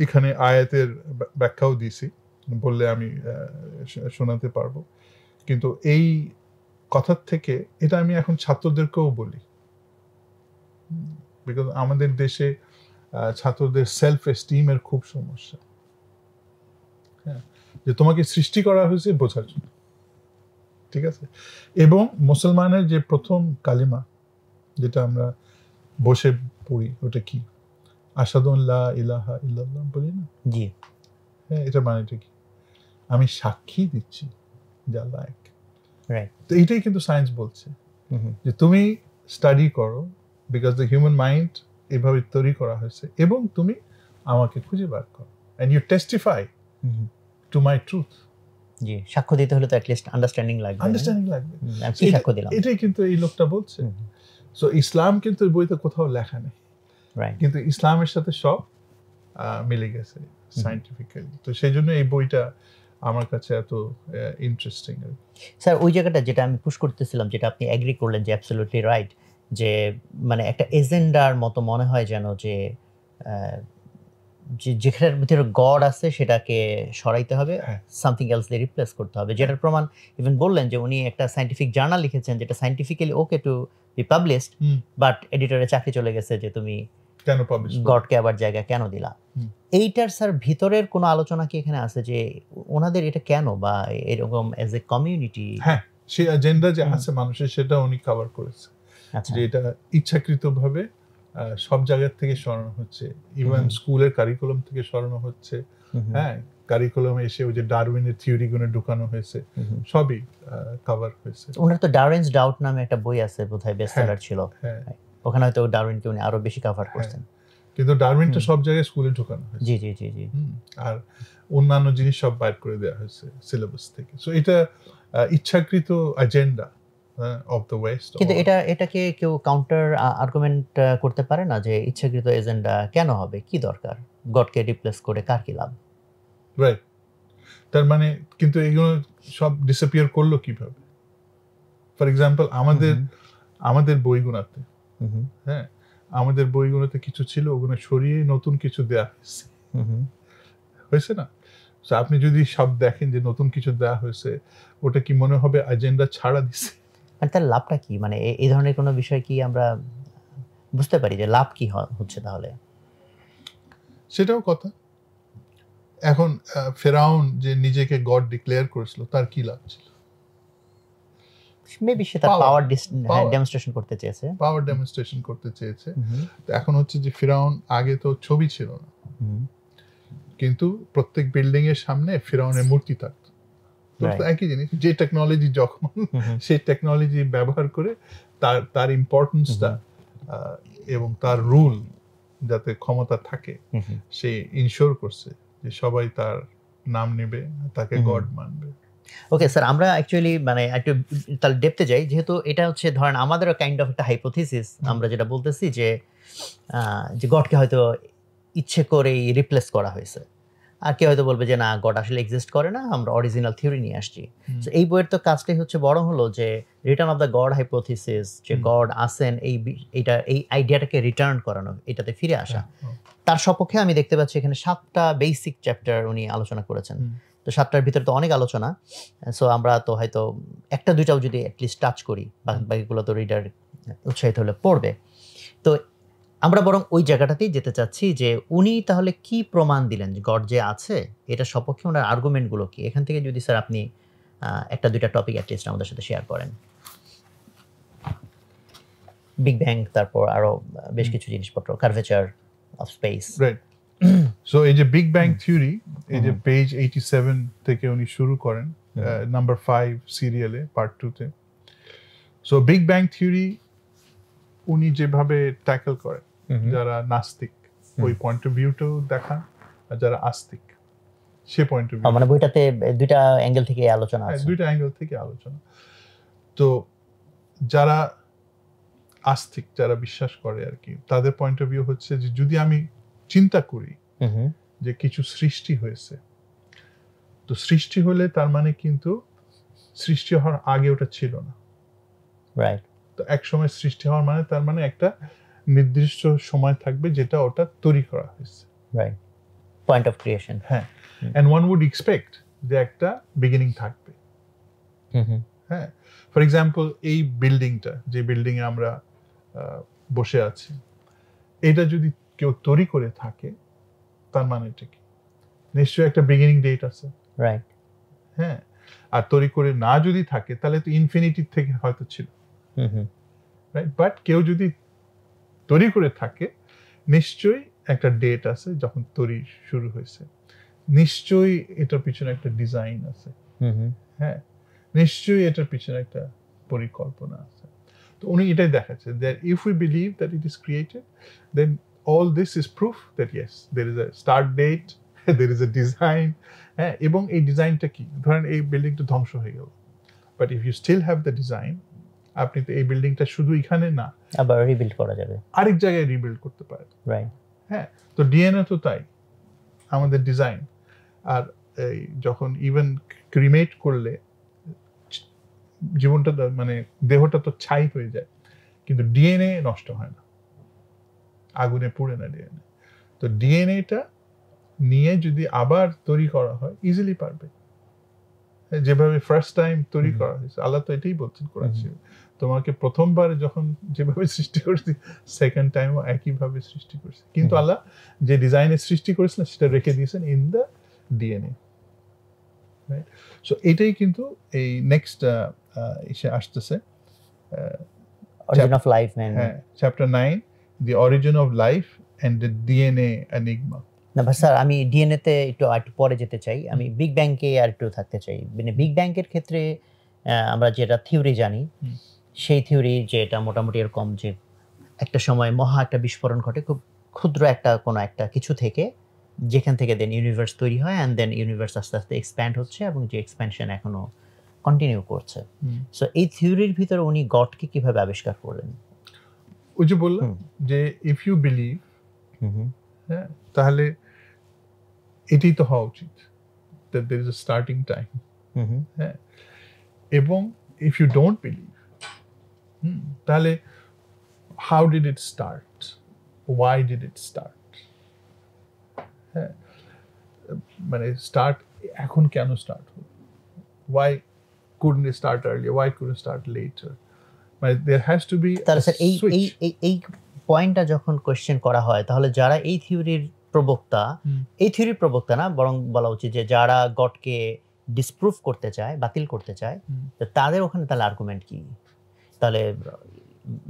এখানে আয়াতের ব্যাখ্যাও দিয়েছি বললে আমি শোনাতে পারবো কিন্তু এই কথার থেকে এটা আমি এখন ছাত্রদেরকেও বলি বিকজ আমাদের দেশে ছাত্রদের সেলফ এস্টিমের খুব সমস্যা হ্যাঁ যে তোমাকে সৃষ্টি করা হয়েছে বোঝার জন্য ঠিক আছে এবং মুসলমানের যে প্রথম কালিমা যেটা আমরা বসে পড়ি ওটা কি আসাদন লা ইলাহা ইল্লাল্লাহ বলি না জি হ্যাঁ এটা মানেটা কি আমি সাক্ষী দিচ্ছি যা লাইক তো কিন্তু সায়েন্স বলছে যে তুমি স্টাডি করো বিকজ দ্য হিউম্যান মাইন্ড এভাবে তৈরি করা হয়েছে এবং তুমি আমাকে খুঁজে বার করো and you testify to my truth জি সাক্ষ্য দিতে হলে তো অ্যাটলিস্ট আন্ডারস্ট্যান্ডিং লাগবে আন্ডারস্ট্যান্ডিং লাগবে সাক্ষ্য দিলাম এটাই কিন্তু এই লোকটা বলছে সো ইসলাম কিন্তু বইতে কোথাও লেখা নেই কিন্তু ইসলামের সাথে সব মিলে গেছে সাইন্টিফিক্যালি তো সেই জন্য এই বইটা আমার কাছে এত ইন্টারেস্টিং স্যার ওই জায়গাটা যেটা আমি পুশ করতেছিলাম যেটা আপনি অ্যাগ্রি করলেন যে অ্যাবসলিউটলি রাইট যে মানে একটা এজেন্ডার মতো মনে হয় যেন যে যে যেখানের ভিতরে গড আছে সেটাকে সরাইতে হবে সামথিং এলস দিয়ে রিপ্লেস করতে হবে যেটার প্রমাণ ইভেন বললেন যে উনি একটা সাইন্টিফিক জার্নাল লিখেছেন যেটা scientifically okay to be published but এডিটরে চাকরি চলে গেছে যে তুমি কেন পাবলিশ গডকে আবার জায়গা কেন দিলা এইটার স্যার ভিতরের কোনো আলোচনা কি এখানে আছে যে ওনাদের এটা কেন বা এরকম অ্যাজ এ কমিউনিটি হ্যাঁ সেই এজেন্ডা যে আছে মানুষের সেটা উনি কভার করেছে আচ্ছা। যে এটা ইচ্ছাকৃতভাবে সব জায়গার থেকে সরানো হচ্ছে ইভেন স্কুলের কারিকুলাম থেকে সরানো হচ্ছে হ্যাঁ কারিকুলামে এসে ওই যে ডারউইনের থিওরিগুলো ঢুকানো হয়েছে সবই কভার হয়েছে ওনার তো ডারউইনস ডাউট নামে একটা বই আছে বোধহয় বেস্টসেলার হ্যাঁ, ছিল হ্যাঁ। হ্যাঁ, ওখানে হয়তো ডারউইনকে উনি আরো বেশি কভার করতেন কিন্তু সব জায়গায় স্কুলে ঢুকানো জি জি জি জি আর অন্যান্য জিনিস সব বাইর করে দেওয়া হয়েছে সিলেবাস থেকে সো এটা ইচ্ছাকৃত এজেন্ডা অফ দ্য ওয়েস্ট কিন্তু এটা এটাকে কেউ কাউন্টার আর্গুমেন্ট করতে পারে না যে ইচ্ছাকৃত এজেন্ডা কেন হবে কি দরকার গডকে রিপ্লেস করে কার কি লাভ রাইট তার মানে কিন্তু এইগুলো সব ডিসঅ্যাপিয়ার করলো কিভাবে ফর এক্সাম্পল আমাদের আমাদের বইগুনাতে হ্যাঁ আমাদের বইগুলোতে কিছু ছিল ওগুলো সরিয়ে নতুন কিছু দেয়া হয়েছে হয়েছে না আপনি যদি সব দেখেন যে নতুন কিছু দেয়া হয়েছে ওটা কি মনে হবে এজেন্ডা ছাড়া দিছে মানে তার লাভটা কি মানে এই ধরনের কোনো বিষয় কি আমরা বুঝতে পারি যে লাভ কি হচ্ছে তাহলে সেটাও কথা এখন ফেরাউন যে নিজেকে গড ডিক্লেয়ার করেছিল তার কি লাগছিল মেবি সে তার পাওয়ার হ্যাঁ, ডেমনস্ট্রেশন করতে চেয়েছে পাওয়ার ডেমনস্ট্রেশন করতে চেয়েছে তো এখন হচ্ছে যে ফেরাউন আগে তো ছবি ছিল না কিন্তু প্রত্যেক বিল্ডিং এর সামনে ফেরাউনের মূর্তি থাকত একই জিনিস যে টেকনোলজি যখন সেই টেকনোলজি ব্যবহার করে তার তার ইম্পর্টেন্সটা এবং তার রুল যাতে ক্ষমতা থাকে সে ইনশোর করছে যে সবাই তার নাম নেবে তাকে গড মানবে ওকে স্যার আমরা অ্যাকচুয়ালি মানে একটু তাহলে ডেপতে যাই যেহেতু এটা হচ্ছে ধরেন আমাদেরও কাইন্ড অফ একটা হাইপোথিসিস আমরা যেটা বলতেছি যে যে গডকে হয়তো ইচ্ছে করেই রিপ্লেস করা হয়েছে আর কেউ হয়তো বলবে যে না গড আসলে এক্সিস্ট করে না আমরা অরিজিনাল থিওরি নিয়ে আসছি তো এই বইয়ের তো কাজটাই হচ্ছে বড় হলো যে return of the God hypothesis যে গড আসেন এই এইটা এই আইডিয়াটাকে রিটার্ন করানো এটাতে ফিরে হ্যাঁ, আসা তার সপক্ষে আমি দেখতে পাচ্ছি এখানে সাতটা বেসিক চ্যাপ্টার উনি আলোচনা করেছেন তো সাতটার ভিতরে তো অনেক আলোচনা সো আমরা তো হয়তো একটা দুইটাও যদি অ্যাটলিস্ট টাচ করি বাকিগুলো তো রিডার উৎসাহিত হলে পড়বে তো আমরা বরং ওই জায়গাটাতেই যেতে চাচ্ছি যে উনি তাহলে কি প্রমাণ দিলেন গড যে আছে এটা সপক্ষে ওনার আর্গুমেন্টগুলো কি এখান থেকে যদি স্যার আপনি একটা দুইটা টপিক অ্যাটলিস্ট আমাদের সাথে শেয়ার করেন বিগ ব্যাং তারপর আরও বেশ কিছু জিনিসপত্র curvature of space right so এই যে বিগ ব্যাং থিওরি এই যে পেজ এইটি সেভেন থেকে উনি শুরু করেন নাম্বার ফাইভ সিরিয়ালে পার্ট টুতে সো বিগ ব্যাং থিওরি উনি যেভাবে ট্যাকল করেন Mm-hmm. যারা নাস্তিক mm-hmm. ওই পয়েন্ট অফ ভিউটাও দেখা আর যারা আস্তিক সে পয়েন্ট অফ ভিউ মানে বইটাতে দুইটা অ্যাঙ্গেল থেকে আলোচনা হ্যাঁ, আছে দুইটা অ্যাঙ্গেল থেকে আলোচনা তো যারা আস্তিক যারা বিশ্বাস করে আর কি তাদের পয়েন্ট অফ ভিউ হচ্ছে যে যদি আমি চিন্তা করি mm-hmm. যে কিছু সৃষ্টি হয়েছে তো সৃষ্টি হলে তার মানে কিন্তু সৃষ্টি হওয়ার আগে ওটা ছিল না রাইট তো এক সময় সৃষ্টি হওয়ার মানে তার মানে একটা নির্দিষ্ট সময় থাকবে যেটা ওটা তৈরি করা হয়েছে রাইট পয়েন্ট অফ ক্রিয়েশন হ্যাঁ অ্যান্ড ওয়ান উড এক্সপেক্ট যে একটা বিগিনিং থাকবে হ্যাঁ ফর এক্সাম্পল এই বিল্ডিংটা যে বিল্ডিংয়ে আমরা বসে আছি এটা যদি কেউ তৈরি করে থাকে তার মানে এটা কি নিশ্চয়ই একটা বিগিনিং ডেট আছে রাইট হ্যাঁ আর তৈরি করে না যদি থাকে তাহলে তো ইনফিনিটির থেকে হয়তো ছিল হুম হুম রাইট বাট কেউ যদি তৈরি করে থাকে নিশ্চয়ই একটা ডেট আছে যখন তৈরি শুরু হয়েছে নিশ্চয়ই এটার পিছনে একটা ডিজাইন আছে হ্যাঁ নিশ্চয়ই এটার পিছনে একটা পরিকল্পনা আছে তো উনি এটাই দেখাচ্ছে that if we believe that it is created then all this is proof that yes there is a start date there is a design হ্যাঁ এবং এই ডিজাইনটা কি ধরেন এই বিল্ডিংটা ধ্বংস হয়ে গেল but if you still have the design আপনি তো এই বিল্ডিংটা শুধু এখানে না আবার রিবিল্ড করা যাবে আরেক জায়গায় রিবিল্ড করতে পারে রাইট হ্যাঁ তো ডিএনএ তো তাই আমাদের ডিজাইন আর এই যখন ইভেন ক্রিমেট করলে জীবনটা মানে দেহটা তো ছাই হয়ে যায় কিন্তু ডিএনএ নষ্ট হয় না আগুনে পুড়ে না ডিএনএ তো ডিএনএটা নিয়ে যদি আবার তৈরি করা হয় ইজিলি পারবে যেভাবে ফার্স্ট টাইম তৈরি করা হয়েছে আল্লাহ তো এটাই বলছেন কোরআন শরীফ তোমাকে প্রথমবার যখন যেভাবে সৃষ্টি করেছি সেকেন্ড টাইম একইভাবে সৃষ্টি করছে কিন্তু আল্লাহ যে ডিজাইনে সৃষ্টি করেছিলেন সেটা রেখে দিয়েছেন ইন দ্য ডিএনএ সো এটাই কিন্তু এই নেক্সট এসে আসতেছে chapter nine the origin of life and the DNA enigma না স্যার আমি ডিএনএতে একটু একটু পরে যেতে চাই আমি বিগ ব্যাংকে আর একটু থাকতে চাই মানে বিগ ব্যাংকের ক্ষেত্রে আমরা যেটা থিওরি জানি সেই থিওরি যে এটা মোটামুটি এরকম যে একটা সময় মহা একটা বিস্ফোরণ ঘটে খুব ক্ষুদ্র একটা কোনো একটা কিছু থেকে যেখান থেকে দেন ইউনিভার্স তৈরি হয় অ্যান্ড দেন ইউনিভার্স আস্তে আস্তে এক্সপ্যান্ড হচ্ছে এবং যে এক্সপ্যানশন এখনও কন্টিনিউ করছে সো এই থিওরির ভিতরে উনি গডকে কিভাবে আবিষ্কার করলেন ওই যে বললাম যে ইফ ইউ বিলিভ হ্যাঁ তাহলে এটাই তো হওয়া উচিত that there is a starting time হ্যাঁ এবং ইফ ইউ ডোন্ট বিলিভ তাহলে how did it start why did it start হ্যাঁ মানে স্টার্ট এখন কেন স্টার্ট হল why couldn't start early why couldn't start later মানে দেয়ার হ্যাজ টু বি তাহলে স্যার এই এই এই পয়েন্টটা যখন কোশ্চেন করা হয় তাহলে যারা এই থিওরির প্রবক্তা এই থিওরির প্রবক্তা না বরং বলা উচিত যে যারা গডকে ডিসপ্রুভ করতে চায় বাতিল করতে চায় তাদের ওখানে তাহলে আর্গুমেন্ট কি তাহলে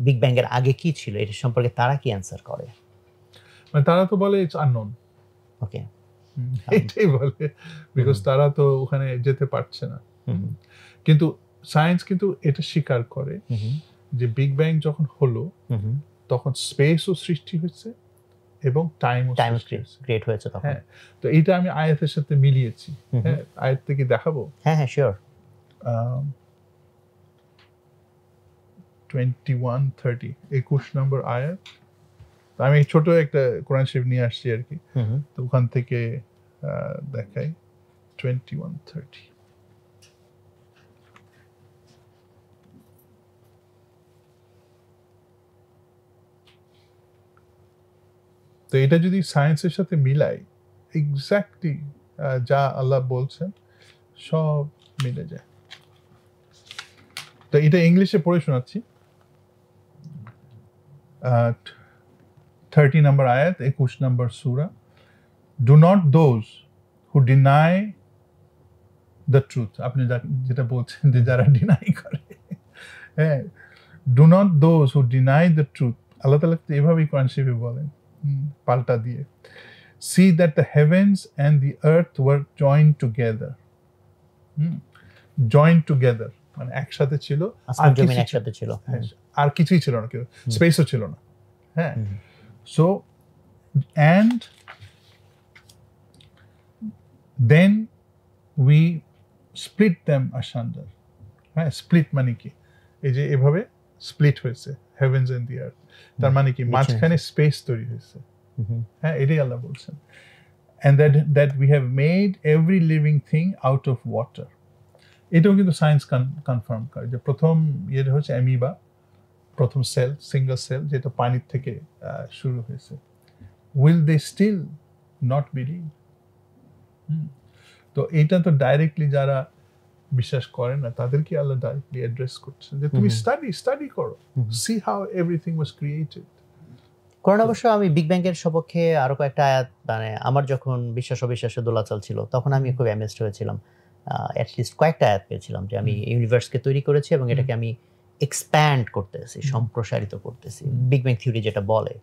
বিগ ব্যাংয়ের আগে কি ছিল এটা সম্পর্কে তারা কি অ্যান্সার করে মানে তারা তো বলে ইটস আননোন ওকে এটাই বলে বিকজ তারা তো ওখানে যেতে পারছে না কিন্তু সায়েন্স কিন্তু এটা স্বীকার করে যে বিগ ব্যাং যখন হলো তখন স্পেসও সৃষ্টি হয়েছে এবং টাইম টাইম ক্রিয়েট হয়েছে তখন হ্যাঁ, তো এটা আমি আইএফ এর সাথে মিলিয়েছি হ্যাঁ আইএফ থেকে দেখাবো হ্যাঁ হ্যাঁ শিওর টোয়েন্টি ওয়ান থার্টি একুশ নম্বর আয়াত আমি ছোট একটা কোরআন নিয়ে আসছি আর কি তো ওখান থেকে দেখাই টোয়েন্টি ওয়ান থার্টি তো এটা যদি সায়েন্সের সাথে মিলাই এক্স্যাক্টলি যা আল্লাহ বলছেন সব মিলে যায় তো এটা ইংলিশে পড়ে শোনাচ্ছি থার্টি নাম্বার আয়াত একুশ নাম্বার সুরা do not those who deny the truth আপনি যেটা বলছেন যে যারা ডিনাই করে হ্যাঁ do not those who deny the truth আল্লাহ তালা এভাবেই কোরআন শিফে বলেন পাল্টা দিয়ে see that the heavens and the earth were joint together joint together মানে একসাথে ছিল আর একসাথে ছিল হ্যাঁ, আর কিছুই ছিল না কেউ স্পেসও ছিল না হ্যাঁ so and then we split them asunder হ্যাঁ স্প্লিট মানে কি এই যে এভাবে স্প্লিট হয়েছে হেভেন্স অ্যান্ড দি আর্থ তার মানে কি মাঝখানে স্পেস তৈরি হয়েছে হ্যাঁ এটাই আল্লাহ বলছেন and that that we have made every living thing out of water এটাও কিন্তু সায়েন্স কনফার্ম করে যে প্রথম ইয়েটা হচ্ছে অ্যামিবা প্রথম সেল সিঙ্গল সেল যেটা পানির থেকে শুরু হয়েছে will they still not believe তো এইটা তো ডাইরেক্টলি যারা বিশ্বাস করে না তাদেরকে আল্লাহ ডাইরেক্টলি অ্যাড্রেস করছেন যে তুমি স্টাডি স্টাডি করো see how everything was created কারণ অবশ্য আমি বিগ ব্যাং এর সপক্ষে আরো কয়েকটা আয়াত মানে আমার যখন বিশ্বাস অবিশ্বাসের দোলাচল ছিল তখন আমি খুব অ্যামেজড হয়েছিলাম অ্যাটলিস্ট কয়েকটা আয়াত পেয়েছিলাম যে আমি ইউনিভার্সকে তৈরি করেছি এবং এটাকে আমি এক্সপ্যান্ড করতেছি সম্প্রসারিত করতেছি বিগ ব্যাং থিওরি যেটা বলে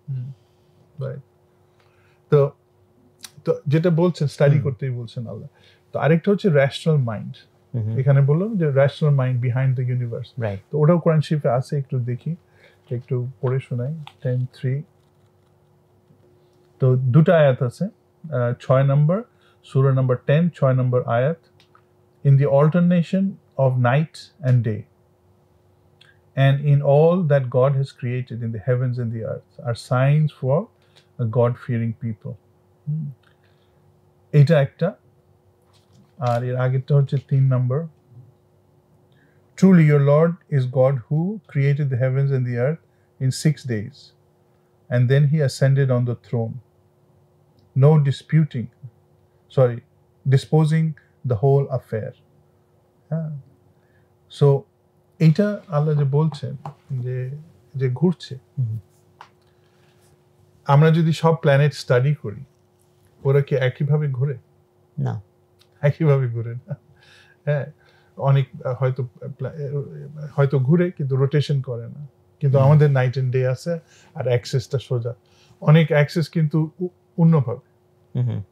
তো তো যেটা বলছেন স্টাডি করতেই বলছেন আল্লাহ তো আরেকটা হচ্ছে র্যাশনাল মাইন্ড এখানে বললাম যে rational mind behind the universe তো ওটাও কোরআন শরীফে আছে একটু দেখি একটু পড়ে শোনাই টেন থ্রি তো দুটো আয়াত আছে ছয় নম্বর সুরা নম্বর টেন ছয় নম্বর আয়াত in the alternation of night and day and in all that God has created in the heavens and the earth are signs for a God fearing people. এটা একটা আর এর আগেরটা হচ্ছে তিন নম্বর truly your Lord is God who created the heavens and the earth in six days and then he ascended on the throne no disputing sorry disposing the whole affair হ্যাঁ সো এইটা আল্লাহ যে বলছেন যে যে ঘুরছে আমরা যদি সব প্ল্যানেট স্টাডি করি ওরা কি একইভাবে ঘুরে না একইভাবে ঘুরে না হ্যাঁ অনেক হয়তো হয়তো ঘুরে কিন্তু রোটেশন করে না কিন্তু আমাদের নাইট এন্ড ডে আছে আর অ্যাক্সেসটা সোজা অনেক অ্যাক্সেস কিন্তু অন্যভাবে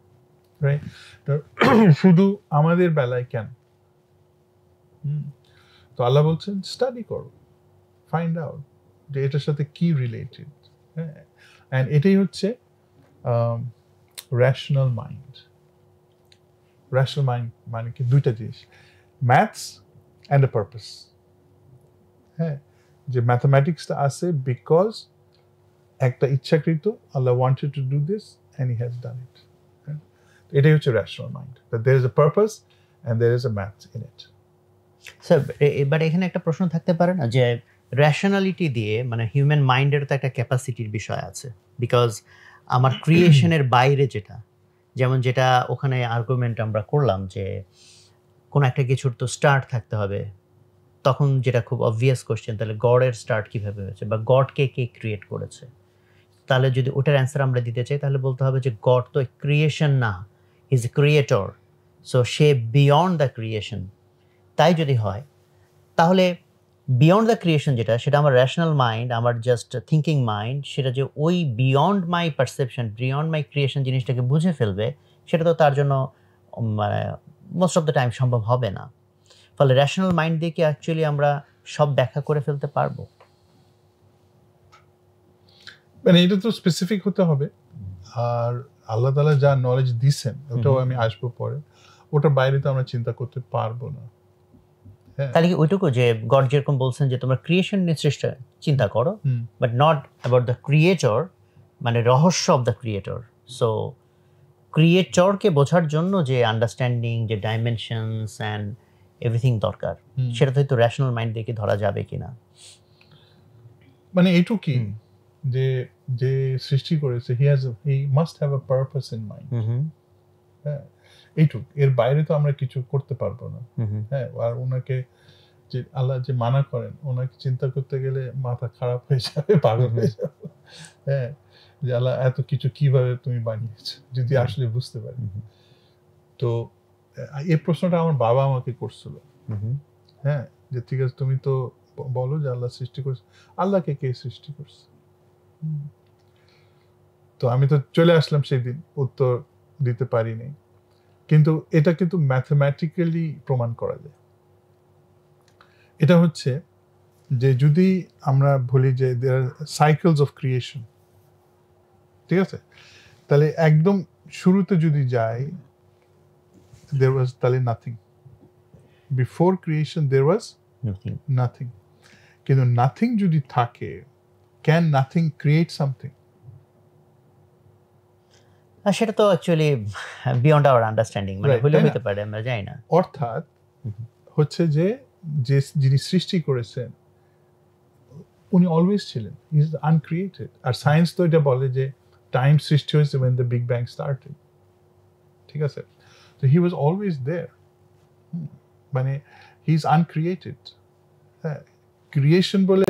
শুধু আমাদের বেলায় কেন তো আল্লাহ বলছেন স্টাডি করো ফাইন্ড আউট যে এটার সাথে কি রিলেটেড হ্যাঁ অ্যান্ড এটাই হচ্ছে র্যাশনাল মাইন্ড রেশনাল মাইন্ড মানে কি দুইটা জিনিস ম্যাথস অ্যান্ড এ পারপাস হ্যাঁ যে ম্যাথামেটিক্সটা আছে বিকজ একটা ইচ্ছাকৃত Allah wanted to do this and he has done it এটাই হচ্ছে rational mind there is a purpose and there is a maths in it sir এবার এখানে একটা প্রশ্ন থাকতে পারে না যে র্যাশনালিটি দিয়ে মানে হিউম্যান মাইন্ডের তো একটা ক্যাপাসিটির বিষয় আছে বিকজ আমার ক্রিয়েশনের বাইরে যেটা যেমন যেটা ওখানে আর্গুমেন্ট আমরা করলাম যে কোনো একটা কিছুর তো স্টার্ট থাকতে হবে তখন যেটা খুব অবভিয়াস কোশ্চেন তাহলে গডের স্টার্ট কীভাবে হয়েছে বা গডকে কে ক্রিয়েট করেছে তাহলে যদি ওটার অ্যান্সার আমরা দিতে চাই তাহলে বলতে হবে যে গড তো ক্রিয়েশন না ইজ এ ক্রিয়েটর সো সে বিয়ন্ড দ্য ক্রিয়েশন তাই যদি হয় তাহলে বিয়ন্ড দ্য ক্রিয়েশন যেটা সেটা আমার র্যাশনাল মাইন্ড আমার জাস্ট থিঙ্কিং মাইন্ড সেটা যে ওই beyond my perception beyond my creation জিনিসটাকে বুঝে ফেলবে সেটা তো তার জন্য মানে মোস্ট অফ দ্য টাইম সম্ভব হবে না ফলে র্যাশনাল মাইন্ড দিয়ে কি অ্যাকচুয়ালি আমরা সব ব্যাখ্যা করে ফেলতে পারবো মানে এটা তো স্পেসিফিক হতে হবে আর আল্লাহ তালা যা নলেজ দিছেন ওটাও আমি আসবো পরে ওটার বাইরে তো আমরা চিন্তা করতে পারবো না হ্যাঁ। তাহলে কি ওইটুকু যে গড যেরকম বলছেন যে তোমরা ক্রিয়েশন নিয়ে সৃষ্টি চিন্তা করো but not about the creator মানে রহস্য অব দ্য ক্রিয়েটর সো ক্রিয়েটরকে বোঝার জন্য যে আন্ডারস্ট্যান্ডিং যে ডাইমেনশনস অ্যান্ড এভরিথিং দরকার সেটা তো হয়তো র্যাশনাল মাইন্ড দিয়ে ধরা যাবে কিনা মানে এইটু কি যে যে সৃষ্টি করেছে he has he must have a purpose in mind হ্যাঁ এইটুক এর বাইরে তো আমরা কিছু করতে পারবো না হ্যাঁ আর ওনাকে যে আল্লাহ যে মানা করেন ওনাকে চিন্তা করতে গেলে মাথা খারাপ হয়ে যাবে পাগল হয়ে যাবে হ্যাঁ যে আল্লাহ এত কিছু কিভাবে তুমি বানিয়েছো যদি আসলে বুঝতে পারি তো এই প্রশ্নটা আমার বাবা আমাকে করছিল হ্যাঁ যে ঠিক আছে তুমি তো বলো যে আল্লাহ সৃষ্টি করছে আল্লাহকে কে সৃষ্টি করছে তো আমি তো চলে আসলাম সেদিন উত্তর দিতে পারিনি কিন্তু এটা কিন্তু ম্যাথমেটিক্যালি প্রমাণ করা যায় এটা হচ্ছে যে যদি আমরা বলি যে দেয়ার সাইকেলস অফ ক্রিয়েশন ঠিক আছে তাহলে একদম শুরুতে যদি যাই দের ওয়াজ তাহলে nothing before creation there was nothing কিন্তু নাথিং যদি থাকে ক্যান নাথিং ক্রিয়েট সামথিং সেটা তো অ্যাকচুয়ালি বিয়ন্ড আওয়ার আন্ডারস্ট্যান্ডিং মানে পারে আমরা জানি না অর্থাৎ হচ্ছে যে যে যিনি সৃষ্টি করেছেন উনি অলওয়েজ ছিলেন ইজ আনক্রিয়েটেড আর সায়েন্স তো এটা বলে যে টাইম সৃষ্টি হয়েছে when the big bang started ঠিক আছে তো হি ওয়াজ অলওয়েজ দেয়ার মানে হি ইজ আনক্রিয়েটেড হ্যাঁ ক্রিয়েশন বলে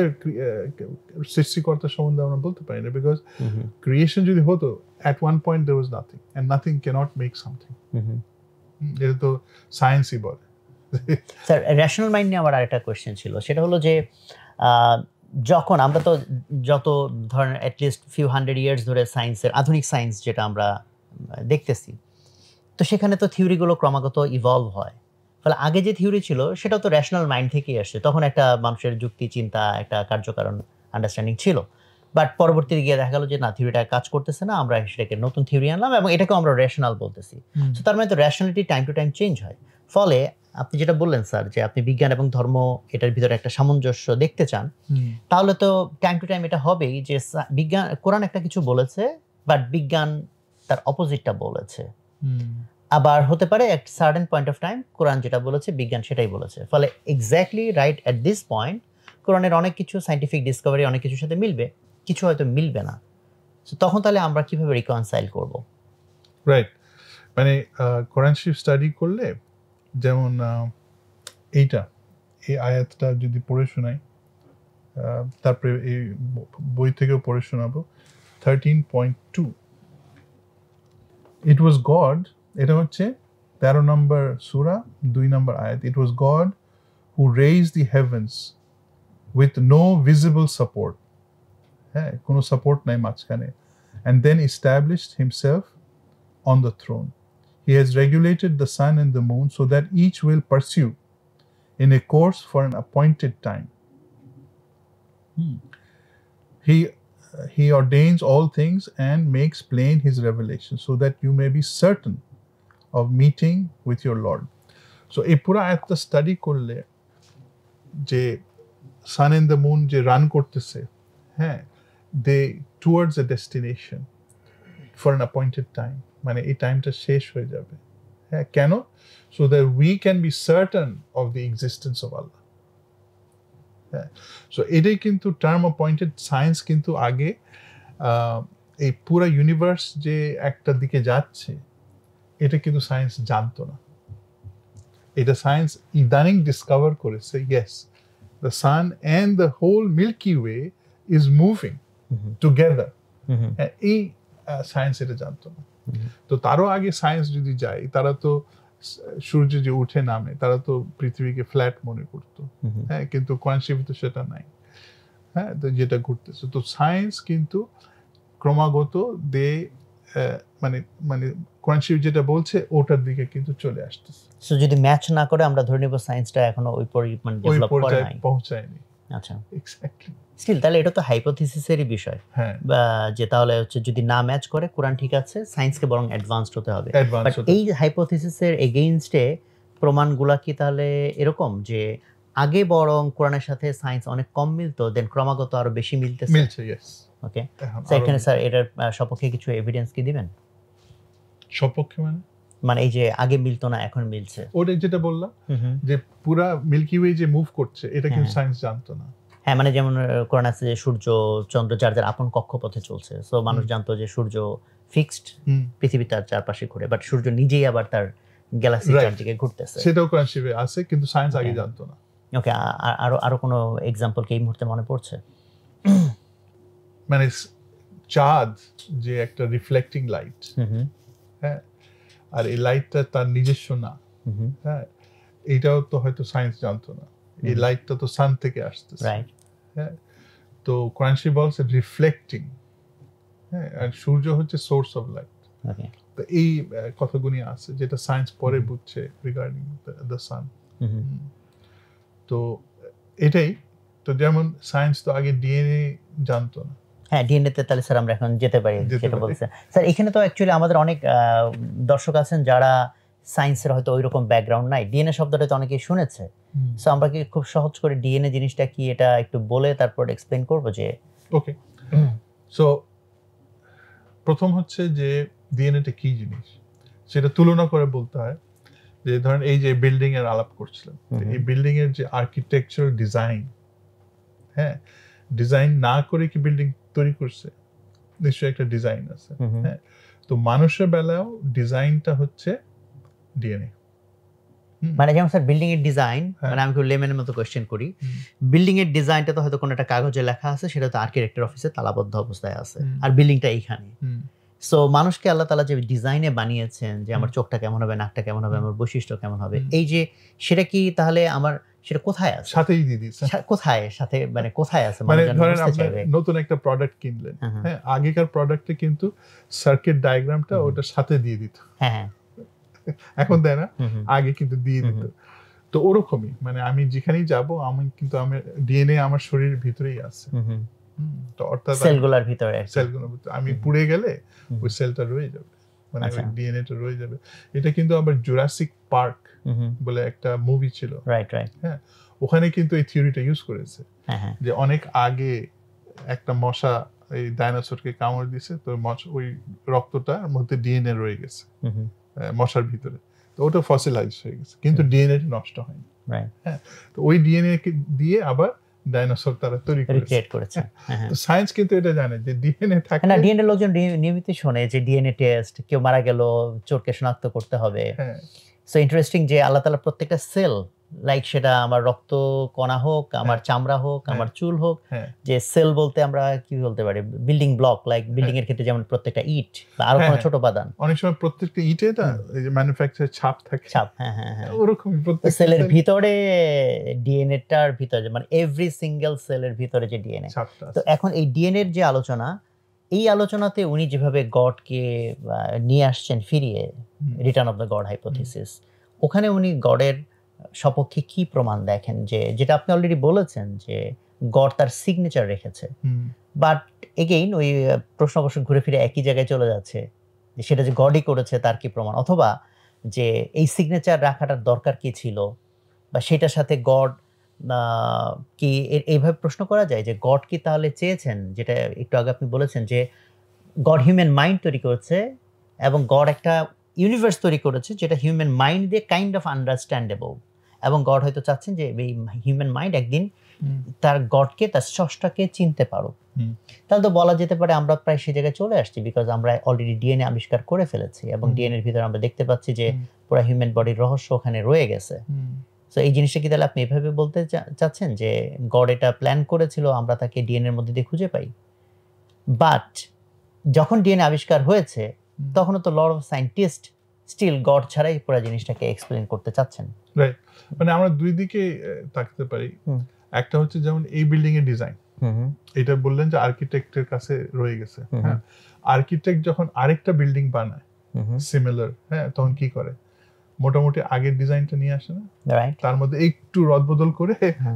সৃষ্টিকর্তা সম্বন্ধে আমরা বলতে পারি না বিকজ ক্রিয়েশন যদি হতো at one point there was nothing and nothing cannot make something এটা তো সায়েন্সই বলে স্যার রেশনাল মাইন্ড নিয়ে আমার আরেকটা কোয়েশ্চেন ছিল সেটা হলো যে যখন আমরা তো যত ধরেন অ্যাটলিস্ট ফিউ হান্ড্রেড ইয়ার্স ধরে সায়েন্সের আধুনিক সায়েন্স যেটা আমরা দেখতেছি তো সেখানে তো থিওরিগুলো ক্রমাগত ইভলভ হয় ফলে আগে যে থিওরি ছিল সেটা তো রেশনাল মাইন্ড থেকেই আসছে তখন একটা মানুষের যুক্তি চিন্তা একটা কার্যকারণ আন্ডারস্ট্যান্ডিং ছিল বাট পরবর্তীতে গিয়ে দেখা গেল যে না থিওরিটা কাজ করতেছে না আমরা সেটাকে নতুন থিওরি আনলাম এবং এটাকে আমরা রেশনাল বলতেছি তো তার মানে তো rationality time to time change হয় ফলে আপনি যেটা বললেন স্যার যে আপনি বিজ্ঞান এবং ধর্ম এটার ভিতরে একটা সামঞ্জস্য দেখতে চান তাহলে তো টাইম টু টাইম এটা হবেই যে বিজ্ঞান কোরআন একটা কিছু বলেছে বাট বিজ্ঞান তার অপোজিটটা বলেছে আবার হতে পারে এক certain point of time Quran যেটা বলেছে বিজ্ঞান সেটাই বলেছে ফলে exactly right at this point কোরআনের অনেক কিছু সাইন্টিফিক ডিসকভারি অনেক কিছুর সাথে মিলবে কিছু হয়তো মিলবে না তখন তাহলে আমরা কিভাবে রিকনসাইল করব রাইট মানে কোরআন শিফ স্টাডি করলে যেমন এইটা এই আয়াতটা যদি পড়ে শোনাই তারপরে এই বই থেকেও পড়ে শোনাবো thirteen point two it was God এটা হচ্ছে তেরো নম্বর সুরা দুই নম্বর আয়াত it was God who raise the heavens with no visible support হ্যাঁ কোনো সাপোর্ট নাই মাঝখানে and then established himself on the throne he has regulated the sun and the moon so that each will pursue in a course for an appointed time. Hmm. He he ordains all things and makes plain his revelation so that you may be certain of meeting with your Lord. So এই পুরো আয়াতটা স্টাডি করলে যে সান ইন দ্য মুন যে রান করতেছে হ্যাঁ they towards a destination for an appointed time মানে এই টাইমটা শেষ হয়ে যাবে হ্যাঁ কেন so that we can be certain of the existence of Allah হ্যাঁ সো এটাই কিন্তু টার্ম অ্যাপয়েন্টেড সায়েন্স কিন্তু আগে এই পুরা ইউনিভার্স যে একটা দিকে যাচ্ছে এটা কিন্তু সায়েন্স জানতো না এটা সায়েন্স ইদানিং ডিসকভার করেছে yes the sun and the whole Milky Way is moving together mm-hmm. হ্যাঁ, এই সায়েন্স এটা জানতো না mm-hmm. তো তারও আগে সায়েন্স যদি যাই তারা তো সূর্য যে উঠে নামে তারা তো পৃথিবীকে ফ্ল্যাট মনে করতো mm-hmm. হ্যাঁ কিন্তু কোয়ানশিপ তো সেটা নাই হ্যাঁ তো যেটা ঘুরতেছে তো সায়েন্স কিন্তু ক্রমাগত দে মানে মানে কোয়ানশিপ যেটা বলছে ওটার দিকে কিন্তু চলে আসতেছে সো যদি ম্যাচ না করে আমরা ধরে নেব সায়েন্সটা এখনো ওই পরিমাণ মানে ডেভেলপ করে নাই পৌঁছায়নি আচ্ছা এক্স্যাক্টলি স্টিল তাহলে এটা তো হাইপোথিসিসেরই বিষয় হ্যাঁ। বা যে তাহলে হচ্ছে যদি না ম্যাচ করে কোরআন ঠিক আছে সায়েন্সকে বরং অ্যাডভান্সড হতে হবে এই হাইপোথিসিসের এগেইনস্টে প্রমাণগুলা কি তাহলে এরকম যে আগে বরং কোরআনের সাথে সায়েন্স অনেক কম মিলতো দেন ক্রমাগত আরো বেশি মিলতেছে মিলছে ইয়েস ওকে সেখানে স্যার এটার সপক্ষে কিছু এভিডেন্স কি দিবেন সপক্ষে মানে মানে এই যে আগে মিলতো না এখন মিলছে ওটা যেটা বললাম যে পুরা মিল্কি ওয়ে যে মুভ করছে এটা কিন্তু সায়েন্স হ্যাঁ। জানতো না হ্যাঁ মানে যেমন কোরআন আছে যে সূর্য চন্দ্র যার যার আপন কক্ষপথে চলছে সো মানুষ জানতো যে সূর্য ফিক্সড পৃথিবী তার চারপাশে ঘুরে বাট সূর্য নিজেই আবার তার গ্যালাক্সি চারদিকে ঘুরতেছে সেটাও কোরআন শিবে আছে কিন্তু সায়েন্স আগে হ্যাঁ। জানতো না ওকে আরো আরো কোনো এক্সাম্পল কি এই মুহূর্তে মনে পড়ছে মানে চাঁদ যে একটা রিফ্লেক্টিং লাইট হ্যাঁ আর এই লাইটটা তার নিজস্ব না হ্যাঁ এইটাও তো হয়তো সায়েন্স জানতো না এই লাইটটা তো সান থেকে আসতেছে রাইট হ্যাঁ তো কোরআন বলস বলছে রিফ্লেক্টিং হ্যাঁ আর সূর্য হচ্ছে সোর্স অফ লাইট তো এই কথাগুলি আছে যেটা সায়েন্স পরে বুঝছে রিগার্ডিং দ্য সান তো এটাই তো যেমন সায়েন্স তো আগে ডিএনএ জানতো না হ্যাঁ ডিএনএতে তাহলে স্যার আমরা এখন যেতে পারি যেটা বলছেন স্যার এখানে তো অ্যাকচুয়ালি আমাদের অনেক দর্শক আছেন যারা সায়েন্সের হয়তো ওই রকম ব্যাকগ্রাউন্ড নাই ডিএনএ শব্দটা তো অনেকেই শুনেছে সো আমরা কি খুব সহজ করে ডিএনএ জিনিসটা কি এটা একটু বলে তারপর এক্সপ্লেন করব যে ওকে সো প্রথম হচ্ছে যে ডিএনএটা কি জিনিস সেটা তুলনা করে বলতে হয় যে ধরেন এই যে বিল্ডিং এর আলাপ করছিলাম এই বিল্ডিং এর যে আর্কিটেকচারাল ডিজাইন হ্যাঁ ডিজাইন না করে কি বিল্ডিং তৈরি করছে নিশ্চয়ই একটা ডিজাইন আছে হ্যাঁ তো মানুষের বেলাও ডিজাইনটা হচ্ছে ডিএনএ মানে যেমন স্যার বিল্ডিং এর ডিজাইন হ্যাঁ। মানে আমি খুব লেমেনের মতো কোয়েশ্চেন করি বিল্ডিং এর ডিজাইনটা তো হয়তো কোনো একটা কাগজে লেখা আছে সেটা তো আর্কিটেক্টের অফিসে তালাবদ্ধ অবস্থায় আছে আর বিল্ডিংটা এইখানে সো মানুষকে আল্লাহ তালা যে ডিজাইনে বানিয়েছেন যে আমার চোখটা কেমন হবে নাকটা কেমন হবে আমার বৈশিষ্ট্য কেমন হবে এই যে সেটা কি তাহলে আমার সেটা কোথায় আছে সাথেই দিদি কোথায় সাথে মানে কোথায় আছে মানে ধরেন আপনি নতুন একটা প্রোডাক্ট কিনলেন হ্যাঁ, হ্যাঁ।, হ্যাঁ আগেকার প্রোডাক্টে কিন্তু সার্কিট ডায়াগ্রামটা ওটার সাথে দিয়ে দিত হ্যাঁ এখন দেয় না আগে কিন্তু দিয়ে দিত তো ওরকমই মানে আমি যেখানেই যাব আমি কিন্তু আমার ডিএনএ আমার শরীরের ভিতরেই আছে তো অর্থাৎ সেলগুলোর ভিতরে সেলগুলোর ভিতরে আমি পুড়ে গেলে ওই সেলটা রয়ে যাবে মানে আচ্ছা। রয়ে যাবে এটা কিন্তু আবার জুরাসিক পার্ক বলে একটা মুভি ছিল রাইট রাইট হ্যাঁ ওখানে কিন্তু এই থিওরিটা ইউজ করেছে হ্যাঁ, হ্যাঁ। যে অনেক আগে একটা মশা এই ডাইনোসরকে কামড় দিছে তো ওই রক্তটার মধ্যে ডিএনএ রয়ে গেছে মশার ভিতরে তো ওটা ফসিলাইজ হয়ে গেছে কিন্তু ডিএনএ নষ্ট হয়নি হ্যাঁ তো ওই ডিএনএ দিয়ে আবার ডাইনোসর তারা তৈরি করেছে হ্যাঁ, হ্যাঁ, হ্যাঁ। তো সায়েন্স কিন্তু এটা জানে যে ডিএনএ থাকে না ডিএনএ লোকজন নিয়মিত শোনে যে ডিএনএ টেস্ট কেউ মারা গেল চোরকে শনাক্ত করতে হবে হ্যাঁ সো ইন্টারেস্টিং যে আল্লাহ তালা প্রত্যেকটা সেল লাইক সেটা আমার রক্ত কণা হোক হ্যাঁ। আমার চামড়া হোক হ্যাঁ। আমার চুল হোক হ্যাঁ। যে সেল বলতে আমরা কি বলতে পারি বিল্ডিং ব্লক লাইক বিল্ডিং এর ক্ষেত্রে যেমন প্রত্যেকটা ইট বা আরো কোনো ছোট উপাদান অনেক সময় প্রত্যেকটা ইটে যে ম্যানুফ্যাকচার ছাপ থাকে ছাপ হ্যাঁ হ্যাঁ হ্যাঁ ওরকম সেলের ভিতরে ডিএনএ টার ভিতরে মানে এভরি সিঙ্গেল সেলের ভিতরে যে ডিএনএ তো এখন এই ডিএনএ এর যে আলোচনা এই আলোচনাতে উনি যেভাবে গডকে নিয়ে আসছেন ফিরিয়ে return of the God hypothesis ওখানে উনি গডের সপক্ষে কি প্রমাণ দেখেন যে যেটা আপনি অলরেডি বলেছেন যে গড় তার সিগনেচার রেখেছে বাট এগেইন ওই প্রশ্ন অবশ্য ঘুরে ফিরে একই জায়গায় চলে যাচ্ছে যে সেটা যে গডই করেছে তার কি প্রমাণ অথবা যে এই সিগনেচার রাখাটার দরকার কি ছিল বা সেটার সাথে গড কি এইভাবে প্রশ্ন করা যায় যে গড কি তাহলে চেয়েছেন যেটা একটু আগে আপনি বলেছেন যে গড হিউম্যান মাইন্ড তৈরি করেছে এবং গড একটা ইউনিভার্স তৈরি করেছে যেটা হিউম্যান মাইন্ড দিয়ে কাইন্ড অফ আন্ডারস্ট্যান্ডেবল এবং গড হয়তো চাচ্ছেন যে এই হিউম্যান মাইন্ড একদিন তার গডকে তার স্রষ্টাকে চিনতে পারো তাহলে তো বলা যেতে পারে আমরা প্রায় সেই জায়গায় চলে আসছি বিকজ আমরা অলরেডি ডিএনএ আবিষ্কার করে ফেলেছি এবং ডিএনএর ভিতরে আমরা দেখতে পাচ্ছি যে পুরো হিউম্যান বডির রহস্য ওখানে রয়ে গেছে তো এই জিনিসটা কি তাহলে আপনি এভাবে বলতে চাচ্ছেন যে গড এটা প্ল্যান করেছিল আমরা তাকে ডিএনএর মধ্যে দিয়ে খুঁজে পাই বাট যখন ডিএনএ আবিষ্কার হয়েছে তখন তো lot of scientist still God ছাড়াই পুরো জিনিসটাকে এক্সপ্লেন করতে চাচ্ছেন রাইট মানে আমরা দুই দিকে তাকাতে পারি একটা হচ্ছে যেমন এই বিল্ডিং এর ডিজাইন এটা বললেন যে আর্কিটেক্টের কাছে রয়ে গেছে হ্যাঁ আর্কিটেক্ট যখন আরেকটা বিল্ডিং বানায় সিমিলার হ্যাঁ তখন কি করে মোটামুটি আগের ডিজাইনটা নিয়ে আসে না তার মধ্যে একটু রদবদল করে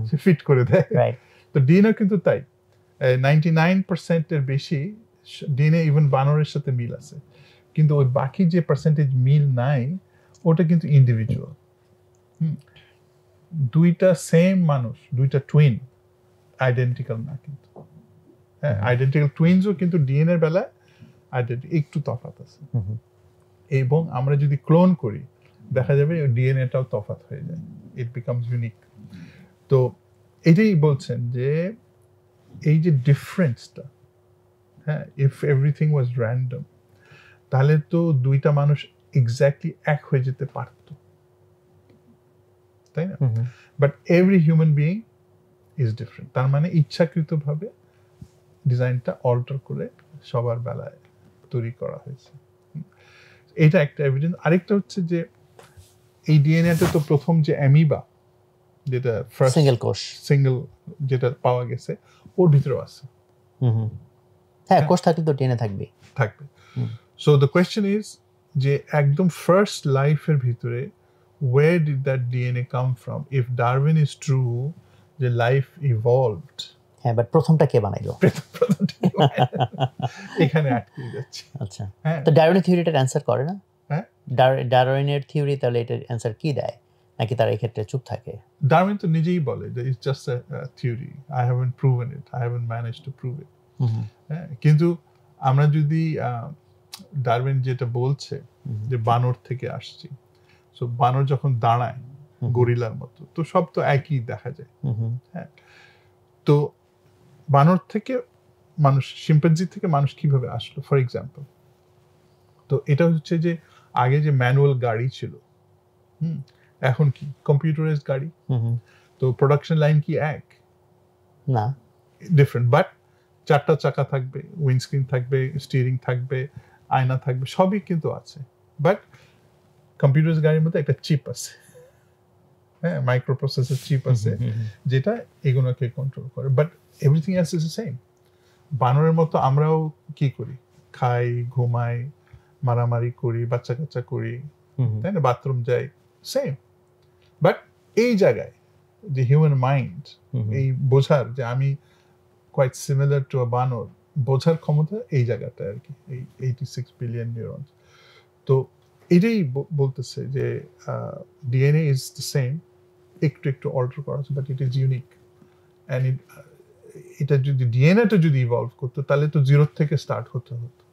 সে ফিট করে দেয় তো ডিএনএ কিন্তু তাই নাইনটি নাইন পার্সেন্টের বেশি ডিএনএ ইভেন বানরের সাথে মিল আছে কিন্তু ওই বাকি যে পার্সেন্টেজ মিল নাই ওটা কিন্তু ইন্ডিভিজুয়াল দুইটা সেম মানুষ দুইটা টুইন আইডেন্টিক্যাল না কিন্তু হ্যাঁ আইডেন্টিক্যাল টুইনসও কিন্তু ডিএনএর বেলায় আইডেন্টি একটু তফাত আছে এবং আমরা যদি ক্লোন করি দেখা যাবে ডিএনএটাও তফাত হয়ে যায় ইট বিকামস ইউনিক তো এটাই বলছেন যে এই যে ডিফারেন্সটা হ্যাঁ ইফ এভরিথিং ওয়াজ র্যান্ডম তাহলে তো দুইটা মানুষ এক্স্যাক্টলি এক হয়ে যেতে পারত তাই না but every human being is different তার মানে ইচ্ছাকৃতভাবে ডিজাইনটা অল্টার করে সবার বেলায় তৈরি করা হয়েছে এটা একটা এভিডেন্স আরেকটা হচ্ছে যে এই ডিএনএতে তো প্রথম যে অ্যামিবা যেটা সিঙ্গেল কোষ সিঙ্গেল যেটা পাওয়া গেছে ওর ভিতরেও আছে হ্যাঁ কোষ থাকলে তো ডিএনএ থাকবে থাকবে সো দ্য কোয়েশ্চেন ইজ যে একদম ফার্স্ট লাইফের ভিতরে where did that DNA come from if Darwin is true যে লাইফ ইভলভড হ্যাঁ বাট প্রথমটা কে বানাইলো এখানে আটকে যাচ্ছে আচ্ছা হ্যাঁ। তো ডারউইনের থিওরিটা অ্যান্সার করে না হ্যাঁ ডারউইনের থিওরি তাহলে এটার অ্যানসার কি দেয় নাকি তার এই ক্ষেত্রে চুপ থাকে ডারউইন তো নিজেই বলে যে it's just a theory I haven't proven it I haven't manage to prove it কিন্তু আমরা যদি ডারউইন যেটা বলছে যে বানর থেকে আসছি তো বানর যখন দাঁড়ায় গরিলার মতো তো সব তো একই দেখা যায় হ্যাঁ তো বানর থেকে মানুষ শিম্পাঞ্জি থেকে মানুষ কিভাবে আসলো ফর এক্সাম্পল তো এটা হচ্ছে যে আগে যে ম্যানুয়াল গাড়ি ছিল হুম এখন কি কম্পিউটারাইজ গাড়ি তো প্রোডাকশন লাইন কি এক না ডিফারেন্ট বাট চারটা চাকা থাকবে উইন্ডস্ক্রিন থাকবে স্টিয়ারিং থাকবে আয়না থাকবে সবই কিন্তু আছে বাট কম্পিউটার গাড়ির মধ্যে একটা চিপ আছে হ্যাঁ মাইক্রো প্রসেসের চিপ আছে যেটা এগুলোকে কন্ট্রোল করে but everything else is same বানরের মতো আমরাও কি করি খাই ঘুমাই মারামারি করি বাচ্চা কাচ্চা করি তাই না বাথরুম যাই সেম বাট এই জায়গায় যে হিউম্যান মাইন্ড এই বোঝার যে আমি কোয়াইট সিমিলার টু আ বানর বোঝার ক্ষমতা এই জায়গাটায় আর কি এই এইটি সিক্স বিলিয়ন নিউরন তো এটাই বলতেছে যে ডিএনএ ইজ দ্য সেম একটু একটু অল্টার করা আছে but it is unique and it এটা যদি ডিএনএটা যদি ইভলভ করতো তাহলে তো জিরো থেকে স্টার্ট হতে হতো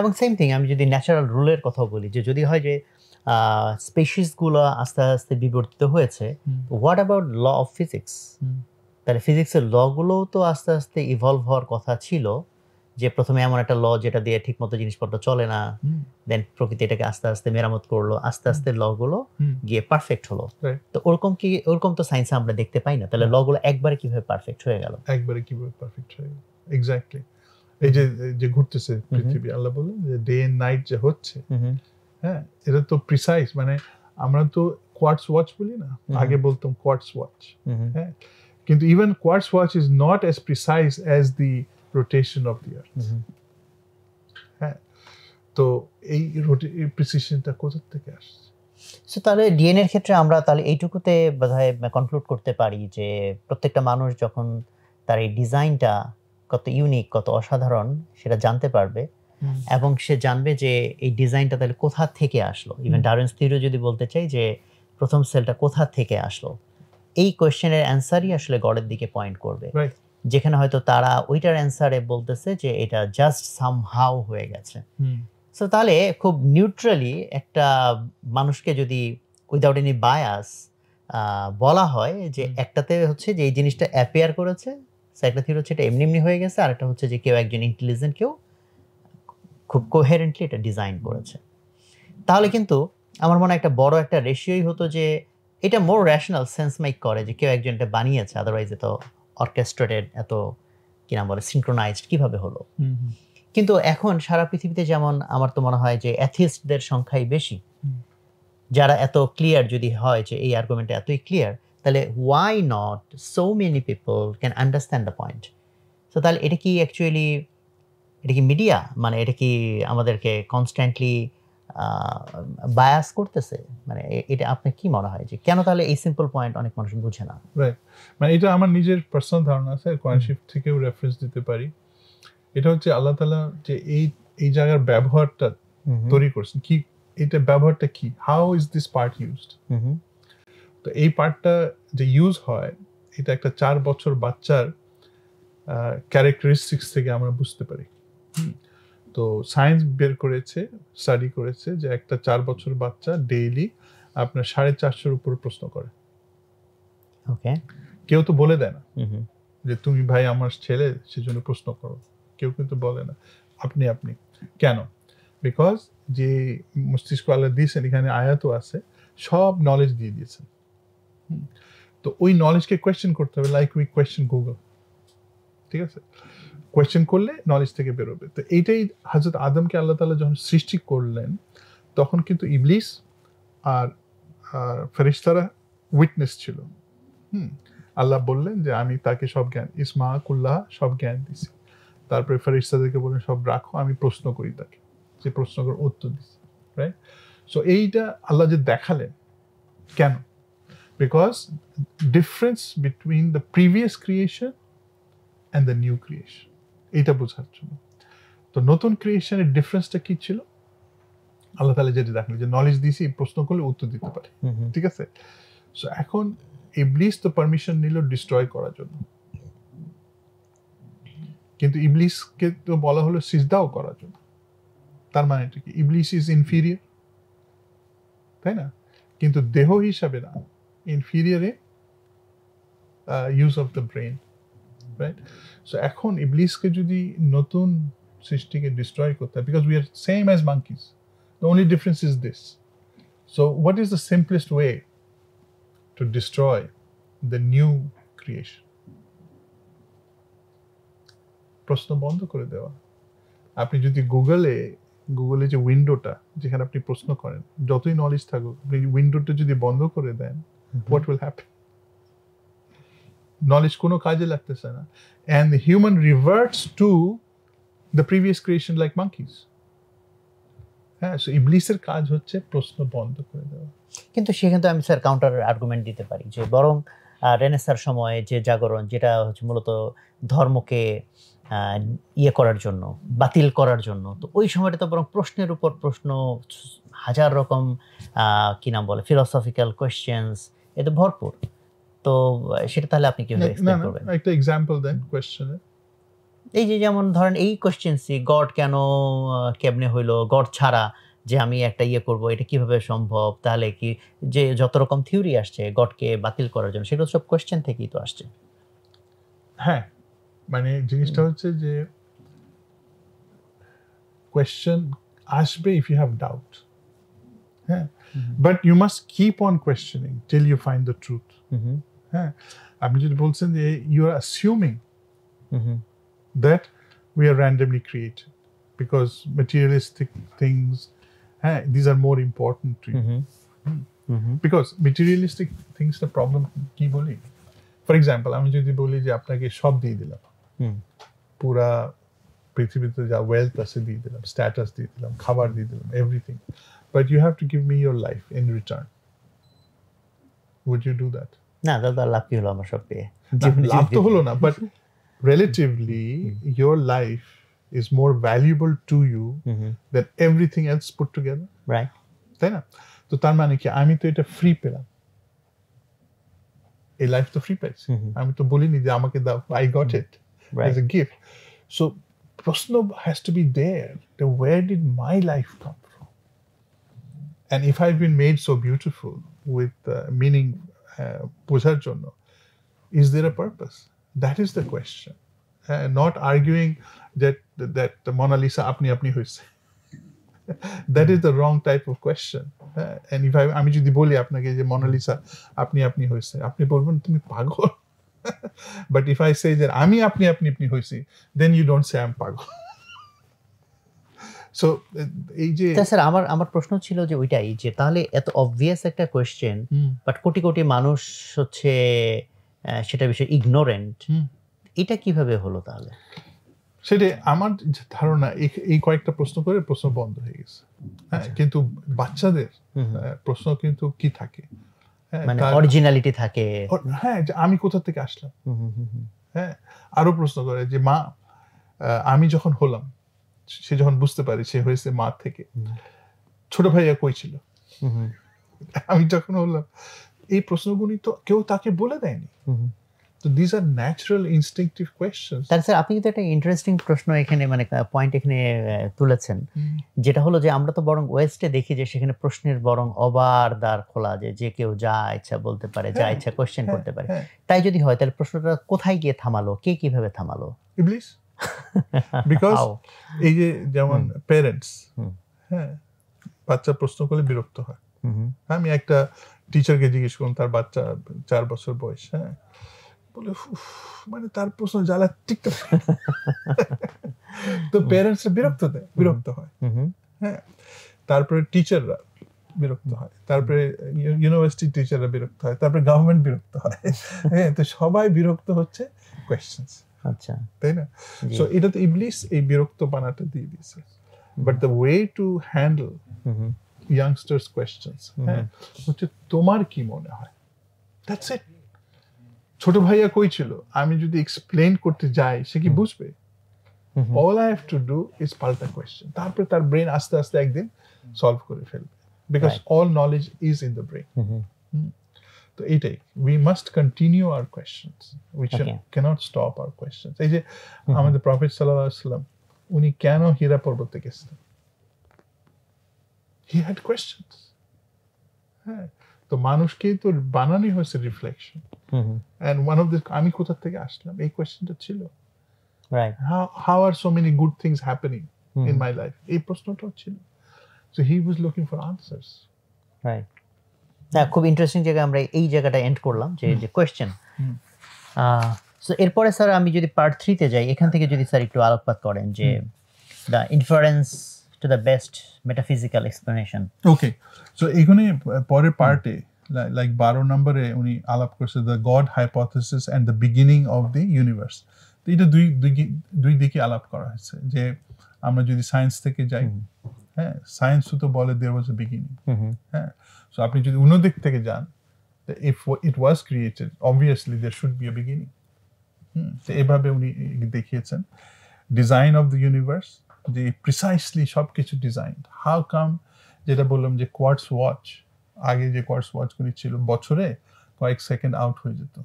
এবং সেম থিং আমি যদি ন্যাচারাল রুলের কথা বলি যে যদি হয় যে স্পেসিসগুলো আস্তে আস্তে বিবর্তিত হয়েছে what about law of physics তাহলে ফিজিক্সের লগুলোও তো আস্তে আস্তে ইভলভ হওয়ার কথা ছিল যে প্রথমে এমন একটা ল যেটা দিয়ে ঠিকমতো জিনিসপত্র চলে না দেন প্রকৃতি এটাকে আস্তে আস্তে মেরামত করলো আস্তে আস্তে লগুলো গিয়ে পারফেক্ট হলো তো ওরকম কি ওরকম তো সায়েন্স আমরা দেখতে পাই না তাহলে লগুলো একবারে কিভাবে পারফেক্ট হয়ে গেল একবারে কিভাবে পারফেক্ট হয়ে গেল এক্স্যাক্টলি এই যে যে ঘুরতেছে পৃথিবী আল্লাহ বলে যে ডে এন্ড নাইট যে হচ্ছে হ্যাঁ এটা তো প্রিসাইজ মানে আমরা তো কোয়ার্টস ওয়াচ বলি না আগে বলতাম কোয়ার্টস ওয়াচ হ্যাঁ কিন্তু even quartz watch is not as precise as the rotation of the earth হ্যাঁ তো এই প্রিসিশনটা কোথার থেকে আসছে সো তাহলে ডিএনএ এর ক্ষেত্রে আমরা তাহলে এইটুকুতে বোধহয় কনক্লুড করতে পারি যে প্রত্যেকটা মানুষ যখন তার এই ডিজাইনটা কত ইউনিক কত অসাধারণ সেটা জানতে পারবে এবং সে জানবে যে এই ডিজাইনটা তাহলে কোথা থেকে আসলো ইভেন ডারেন্স থিওরি যদি বলতে চাই যে প্রথম সেলটা কোথা থেকে আসলো এই কোয়েশ্চেনের অ্যান্সারই আসলে গডের দিকে পয়েন্ট করবে যেখানে হয়তো তারা ওইটার অ্যান্সারে বলতেছে যে এটা জাস্ট সামহাও হয়ে গেছে সো তাহলে খুব নিউট্রালি একটা মানুষকে যদি উইদাউট এনি বায়াস বলা হয় যে একটাতে হচ্ছে যে এই জিনিসটা অ্যাপেয়ার করেছে একটা থিওরি হচ্ছে এটা এমনি এমনি হয়ে গেছে আর একটা হচ্ছে যে কেউ একজন ইন্টেলিজেন্ট কেউ খুব কোহেরেন্টলি এটা ডিজাইন করেছে তাহলে কিন্তু আমার মনে একটা বড় একটা রেশিওই হতো যে এটা মোর র্যাশনাল সেন্স মেক করে যে কেউ একজন এটা বানিয়েছে আদারওয়াইজ এত অর্কেস্ট্রেটেড এত কি নাম বলে সিনক্রোনাইজড কিভাবে হলো কিন্তু এখন সারা পৃথিবীতে যেমন আমার তো মনে হয় যে অ্যাথিস্টদের সংখ্যাই বেশি যারা এত ক্লিয়ার যদি হয় যে এই আর্গুমেন্টটা এতই ক্লিয়ার তাহলে why not so many people can understand the point তো তাহলে এটা কি অ্যাকচুয়ালি এটা কি মিডিয়া মানে এটা কি আমাদেরকে কনস্ট্যান্টলি বায়াস করতেছে মানে এটা আপনার কি মনে হয় যে কেন তাহলে এই সিম্পল পয়েন্ট অনেক মানুষ বুঝে না রাইট মানে এটা আমার নিজের পার্সোনাল ধারণা আছে কোরআন শিফট থেকেও রেফারেন্স দিতে পারি এটা হচ্ছে আল্লাহ তালা যে এই এই জায়গার ব্যবহারটা তৈরি করছেন কি এটা ব্যবহারটা কি how is this part used তো এই পার্টটা যে ইউজ হয় এটা একটা চার বছর বাচ্চার ক্যারেক্টারিস্টিক্স থেকে আমরা বুঝতে পারি তো সায়েন্স বের করেছে স্টাডি করেছে যে একটা চার বছর বাচ্চা ডেইলি আপনার সাড়ে চারশোর উপর প্রশ্ন করে ওকে কেউ তো বলে দেয় না mm-hmm. যে তুমি ভাই আমার ছেলে সেজন্য প্রশ্ন করো কেউ কিন্তু বলে না আপনি আপনি কেন বিকজ যে মস্তিষ্ক আল্লাহ দিয়েছেন এখানে আয়াতও আছে সব নলেজ দিয়ে দিয়েছেন hmm. তো ওই নলেজকে কোয়েশ্চেন করতে হবে লাইক উই কোয়েশ্চেন গুগল ঠিক আছে কোয়েশ্চেন করলে নলেজ থেকে বেরোবে তো এইটাই হাজরত আদমকে আল্লাহ তালা যখন সৃষ্টি করলেন তখন কিন্তু ইবলিস আর ফেরিস্তারা উইটনেস ছিল হুম আল্লাহ বললেন যে আমি তাকে সব জ্ঞান ইসমা কুল্লাহ সব জ্ঞান দিছি তারপরে ফেরিস্তাদেরকে বললেন সব রাখো আমি প্রশ্ন করি তাকে যে প্রশ্ন করে উত্তর দিছি রাইট সো এইটা আল্লাহ যে দেখালেন কেন because difference between the previous creation and the new creation এটা বোঝার জন্য তো নতুন ক্রিয়েশনের ডিফারেন্সটা কি ছিল আল্লাহ তালে যেটা দেখলো যে নলেজ দিয়েছি প্রশ্ন করলে উত্তর দিতে পারে ঠিক আছে সো এখন ইবলিস তো পারমিশন নিল ডিস্ট্রয় করার জন্য কিন্তু ইবলিসকে তো বলা হলো সিজদাও করার জন্য তার মানে এটা কি ইবলিস ইজ ইনফিরিয়ার তাই না কিন্তু দেহ হিসাবে না ইনফিরিয়ারে use of the brain right so এখন ইবলিসকে যদি নতুন সৃষ্টিকে ডিস্ট্রয় করতে হয় because we are same as monkeys the only difference is this so what is the simplest way to destroy the new creation প্রশ্ন বন্ধ করে দেওয়া আপনি যদি গুগলে গুগলে যে উইন্ডোটা যেখানে আপনি প্রশ্ন করেন যতই নলেজ থাকুক আপনি উইন্ডোটা যদি বন্ধ করে then what will happen knowledge কোনো কাজে লাগতেছে না and human reverts to the previous creation like monkeys হ্যাঁ সো ইবলিসের কাজ হচ্ছে প্রশ্ন বন্ধ করে দেওয়া কিন্তু সেখানে আমি স্যার কাউন্টার আর্গুমেন্ট দিতে পারি যে বরং রেনেসার সময়ে যে জাগরণ যেটা হচ্ছে মূলত ধর্মকে ইয়ে করার জন্য বাতিল করার জন্য তো ওই সময়টা তো বরং প্রশ্নের উপর প্রশ্ন হাজার রকম কী নাম বলে ফিলসফিক্যাল কোয়েশ্চেন্স এতে ভরপুর তো সেটা তাহলে আপনি কিভাবে এক্সপ্লেইন করবেন একটা এক্সাম্পল দেন কোশ্চেনে এই যে যেমন ধরেন এই কোশ্চেনসি গড কেন কেমনে হইলো গড ছাড়া যে আমি একটা ইয়ে করব এটা কিভাবে সম্ভব তাহলে কি যে যত রকম থিওরি আসছে গডকে বাতিল করার জন্য সেগুলো সব কোশ্চেন থেকেই তো আসছে হ্যাঁ মানে জিনিসটা হচ্ছে যে কোয়েশ্চেন আসবে ইফ ইউ হ্যাভ ডাউট হ্যাঁ but you must keep on questioning till you find the truth হ্যাঁ আপনি যদি বলছেন যে you are assuming that we are randomly created because materialistic things হ্যাঁ these are more important to because materialistic থিংসটা প্রবলেম কি বলি ফর এক্সাম্পল আমি যদি বলি যে আপনাকে সব দিয়ে দিলাম mm. পুরা পৃথিবীতে যা ওয়েলথ আছে দিয়ে দিলাম স্ট্যাটাস দিয়ে দিলাম খাবার দিয়ে দিলাম everything but you have to give me your life in return would you do that না দাদা লাভ কি হলো আমার সব পেয়ে লাভ তো হলো না but relatively your life is more valuable to you than everything else put together right তাই না তো তার মানে কি আমি তো এটা ফ্রি পেলাম এই লাইফ তো ফ্রি পাইছি আমি তো বলিনি যে আমাকে দাও I got it as a gift so প্রশ্ন has to be there where did my life come from and if I been made so beautiful with uh, meaning হ্যাঁ, বোঝার জন্য is there a purpose that is the question not arguing that that Mona Lisa আপনি আপনি হয়েছে that is the wrong type of question হ্যাঁ ইফ আমি যদি বলি আপনাকে যে মনালিসা আপনি আপনি হয়েছে আপনি বলবেন তুমি পাগল বাট ইফ আই সে আমি আপনি আপনি আপনি হয়েছি then you don't say I am পাগল সো uh, এই যে স্যার আমার আমার প্রশ্ন ছিল যে ওইটাই যে তাহলে এত অবভিয়াস একটা কোয়েশ্চেন বাট কোটি কোটি মানুষ হচ্ছে সেটা বিষয়ে ইগনোরেন্ট এটা কিভাবে হলো তাহলে সেটাই আমার ধারণা এই কয়েকটা প্রশ্ন করে প্রশ্ন বন্ধ হয়ে গেছে হ্যাঁ আচ্ছা। কিন্তু বাচ্চাদের প্রশ্ন কিন্তু কি থাকে হ্যাঁ, মানে অরিজিনালিটি থাকে হ্যাঁ আমি কোথা থেকে আসলাম হ্যাঁ আরো প্রশ্ন করে যে মা আমি যখন হলাম সে যখন বুঝতে পারে সে হয়েছে মা থেকে ছোট ভাইয়া কই ছিল আমি যখন হলাম এই প্রশ্নগুলি তো কেউ তাকে বলে দেয়নি তো this are natural instinctive question তার স্যার আপনি কিন্তু একটা ইন্টারেস্টিং প্রশ্ন এখানে মানে পয়েন্ট এখানে তুলেছেন যেটা হলো যে আমরা তো বরং ওয়েস্টে দেখি যে সেখানে প্রশ্নের বরং অবার দ্বার খোলা যে যে কেউ যা ইচ্ছা বলতে পারে যা হ্যাঁ, ইচ্ছা কোয়েশ্চেন হ্যাঁ, করতে পারে হ্যাঁ। তাই যদি হয় তাহলে প্রশ্নটা কোথায় গিয়ে থামালো কে কিভাবে থামালো ইবলিস বিকজ এই যে যেমন প্যারেন্টস হ্যাঁ বাচ্চা প্রশ্ন করলে বিরক্ত হয় আমি একটা টিচারকে জিজ্ঞেস করলাম তার বাচ্চা চার বছর বয়স হ্যাঁ বলে মানে তার প্রশ্ন জ্বালা ঠিক তো প্যারেন্টসরা বিরক্ত দেয় বিরক্ত হয় হ্যাঁ তারপরে টিচাররা বিরক্ত হয় তারপরে ইউনিভার্সিটি টিচাররা বিরক্ত হয় তারপরে গভর্নমেন্ট বিরক্ত হয় হ্যাঁ তো সবাই বিরক্ত হচ্ছে কোয়েশ্চেন্স আচ্ছা তাই না সো এটা তো ইবলিস এই বিরক্ত বানাটা দিয়ে দিয়েছে but the way to handle youngsters হচ্ছে তোমার কি মনে হয় দ্যাটস ইট ছোট ভাইয়া কই ছিল আমি যদি এক্সপ্লেন করতে যাই সে কি বুঝবে all I have to do is পাল্টা কোয়েশ্চেন তারপরে তার ব্রেন আস্তে আস্তে একদিন সলভ করে ফেলবে because all knowledge is in the brain তো এটাই we must continue our questions we cannot stop our questions এই যে mm-hmm. আমাদের প্রফেট সাল্লাহ আসলাম উনি কেন হীরা পর্বতে গেছেন হি হ্যাড কোয়েশ্চেন্স হ্যাঁ তো মানুষকেই তো বানানোই হয়েছে reflection and one of this আমি কোথা থেকে আসলাম এই কোয়েশ্চেনটা ছিল how are so many good things happening in my life এই প্রশ্নটাও ছিল so he was looking for answers right না খুব ইন্টারেস্টিং জায়গায় আমরা এই জায়গাটা এন্ড করলাম যে যে কোয়েশ্চেন সো এরপরে স্যার আমি যদি পার্ট থ্রিতে যাই এখান থেকে যদি স্যার একটু আলোকপাত করেন যে the inference to the best metaphysical explanation okay so এখানে পরের পার্টে লাইক বারো নম্বরে উনি আলাপ করছে the God hypothesis and the beginning of the universe তো এটা দুই দুই দিকে আলাপ করা হয়েছে যে আমরা যদি সায়েন্স থেকে যাই হ্যাঁ সায়েন্স তো বলে দেওয়া ওয়াজ এ বিগিনিং হ্যাঁ সো আপনি যদি অন্য দিক থেকে যান if it was created obviously there should be a beginning তো এভাবে উনি দেখিয়েছেন ডিজাইন অফ দ্য ইউনিভার্স যে প্রিসাইসলি সব কিছু ডিজাইন হাউ কাম যেটা বললাম যে কোয়ার্টস ওয়াচ আগে যে কোয়ার্টস ওয়াচগুলি ছিল বছরে কয়েক সেকেন্ড আউট হয়ে যেত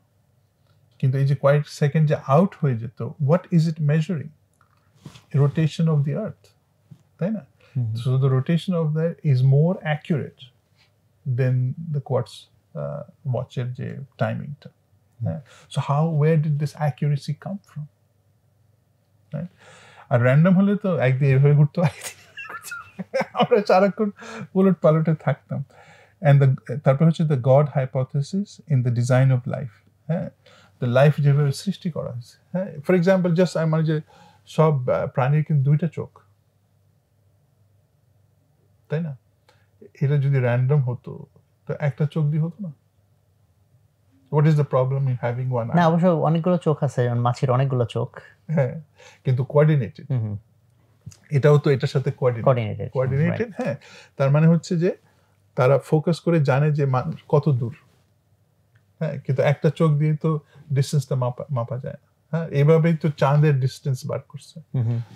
কিন্তু এই যে কয়েক সেকেন্ড যে আউট হয়ে যেত what is it measuring rotation of the earth তাই না so the rotation of the is more accurate then the quartz ওয়াচের যে টাইমিংটা hmm. হ্যাঁ so how where did this accuracy come from আর র্যান্ডম হলে তো একদিন এভাবে ঘুরতো আমরা সারাক্ষণ পুলট পালটে থাকতাম অ্যান্ড দ্য তারপর হচ্ছে the God hypothesis in the design of life হ্যাঁ দ্য লাইফ যেভাবে সৃষ্টি করা হয়েছে হ্যাঁ ফর এক্সাম্পল জাস্ট মানে যে সব প্রাণীর কিন্তু দুইটা চোখ তাই না এটা যদি র্যান্ডম হতো তো একটা চোখ দিয়ে হতো না what is the problem in having one না অবশ্য অনেকগুলো চোখ আছে যেমন মাছির অনেকগুলো চোখ হ্যাঁ কিন্তু কোঅর্ডিনেটেড এটাও তো এটার সাথে কোঅর্ডিনেটেড কোঅর্ডিনেটেড হ্যাঁ তার মানে হচ্ছে যে তারা ফোকাস করে জানে যে কত দূর হ্যাঁ কিন্তু একটা চোখ দিয়ে তো ডিস্টেন্সটা মাপা মাপা যায় না হ্যাঁ এভাবেই তো চাঁদের ডিস্টেন্স বার করছে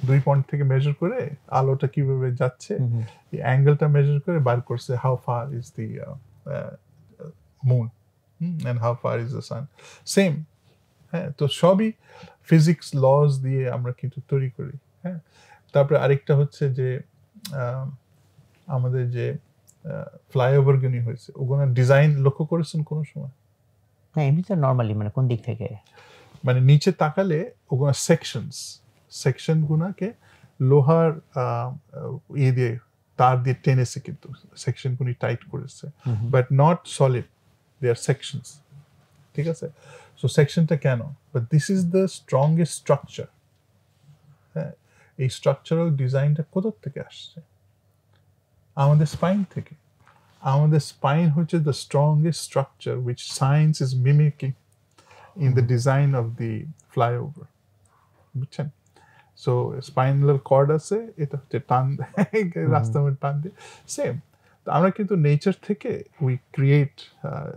দুই পয়েন্ট থেকে মেজার করে আলোটা কিভাবে যাচ্ছে অ্যাঙ্গেলটা মেজার করে বার করছে how far is the moon and how far is the sun same হ্যাঁ তো সবই ফিজিক্স লজ দিয়ে আমরা কিন্তু তৈরি করি হ্যাঁ তারপরে আরেকটা হচ্ছে যে আমাদের যে ফ্লাইওভারগুলি হয়েছে ওগুলো ডিজাইন লক্ষ্য করেছেন কোনো সময় না এমনি তো নর্মালি মানে কোন দিক থেকে মানে নিচে তাকালে ওগুলো সেকশনস গুনাকে লোহার ইয়ে দিয়ে তার দিয়ে টেনেছে কিন্তু সেকশনগুলি টাইট করেছে but not solid they are sections ঠিক আছে সো সেকশনটা কেন but this is the strongest structure হ্যাঁ এই স্ট্রাকচারাল ডিজাইনটা কোথার থেকে আসছে আমাদের স্পাইন থেকে আমাদের স্পাইন হচ্ছে the strongest structure which science is mimicking in the design of the flyover. বুঝছেন সো cord is আছে এটা আমরা কিন্তু নেচার থেকে we create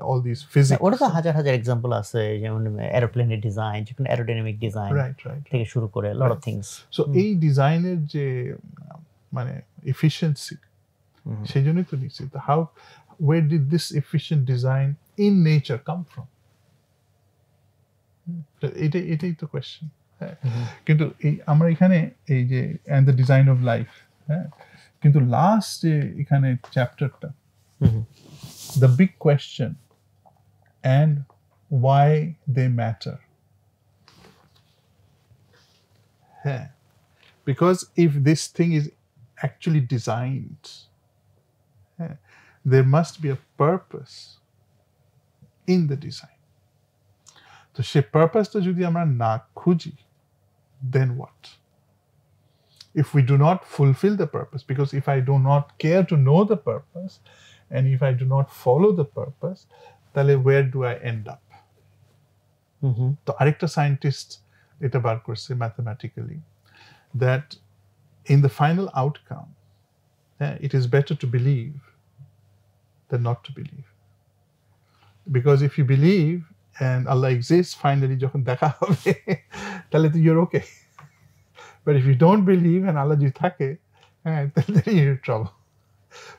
all this physics ওটা তো হাজার হাজার এক্সাম্পল আছে যেমন এরোপ্লেনের ডিজাইন যেমন অ্যারোডাইনামিক ডিজাইন থেকে শুরু করে লট অফ থিংস সো এই ডিজাইনের যে মানে এফিশিয়েন্সি সেই জন্যই তো নিশ্চিত how where did this efficient design in nature come from এটাই এটাই তো কোয়েশ্চেন হ্যাঁ কিন্তু এই আমরা এখানে এই যে and the design of life হ্যাঁ কিন্তু লাস্ট যে এখানে চ্যাপ্টারটা the big question and why they matter হ্যাঁ because if this thing is actually designed. There must be a purpose in the design. তো সে পারপাসটা যদি আমরা না খুঁজি then what if we do not fulfil the purpose because if I do not care to know the purpose and if I do not follow the purpose তাহলে where do I end up তো আরেকটা সায়েন্টিস্ট এটা বার করছে mathematically that in the final outcome হ্যাঁ it is better to believe than not to believe. Because if you believe, and Allah exists, finally যখন দেখা হবে you you're okay. But if you don't believe and Allah যদি থাকে হ্যাঁ then you're in trouble.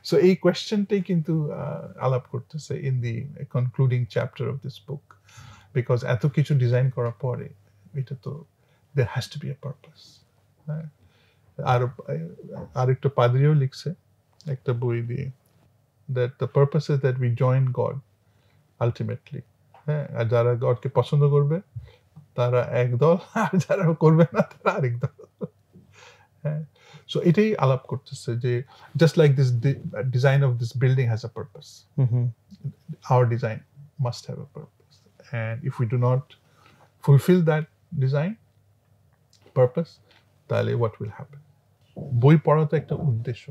So এই কোয়েশ্চেনটাই কিন্তু to say in the concluding chapter of this book. Because এত কিছু design করার পরে এটা there has to be a purpose. R padriyo likse লিখছে that the purpose is that we join God ultimately হ্যাঁ আর যারা গডকে পছন্দ করবে তারা এক দল আর যারা করবে না তারা আরেক দল হ্যাঁ সো এটাই আলাপ করতেছে যে just like this design of this building has a purpose our design must have a purpose and if we do not fulfil that design purpose তাহলে হোয়াট উইল হ্যাপেন বই পড়া তো একটা উদ্দেশ্য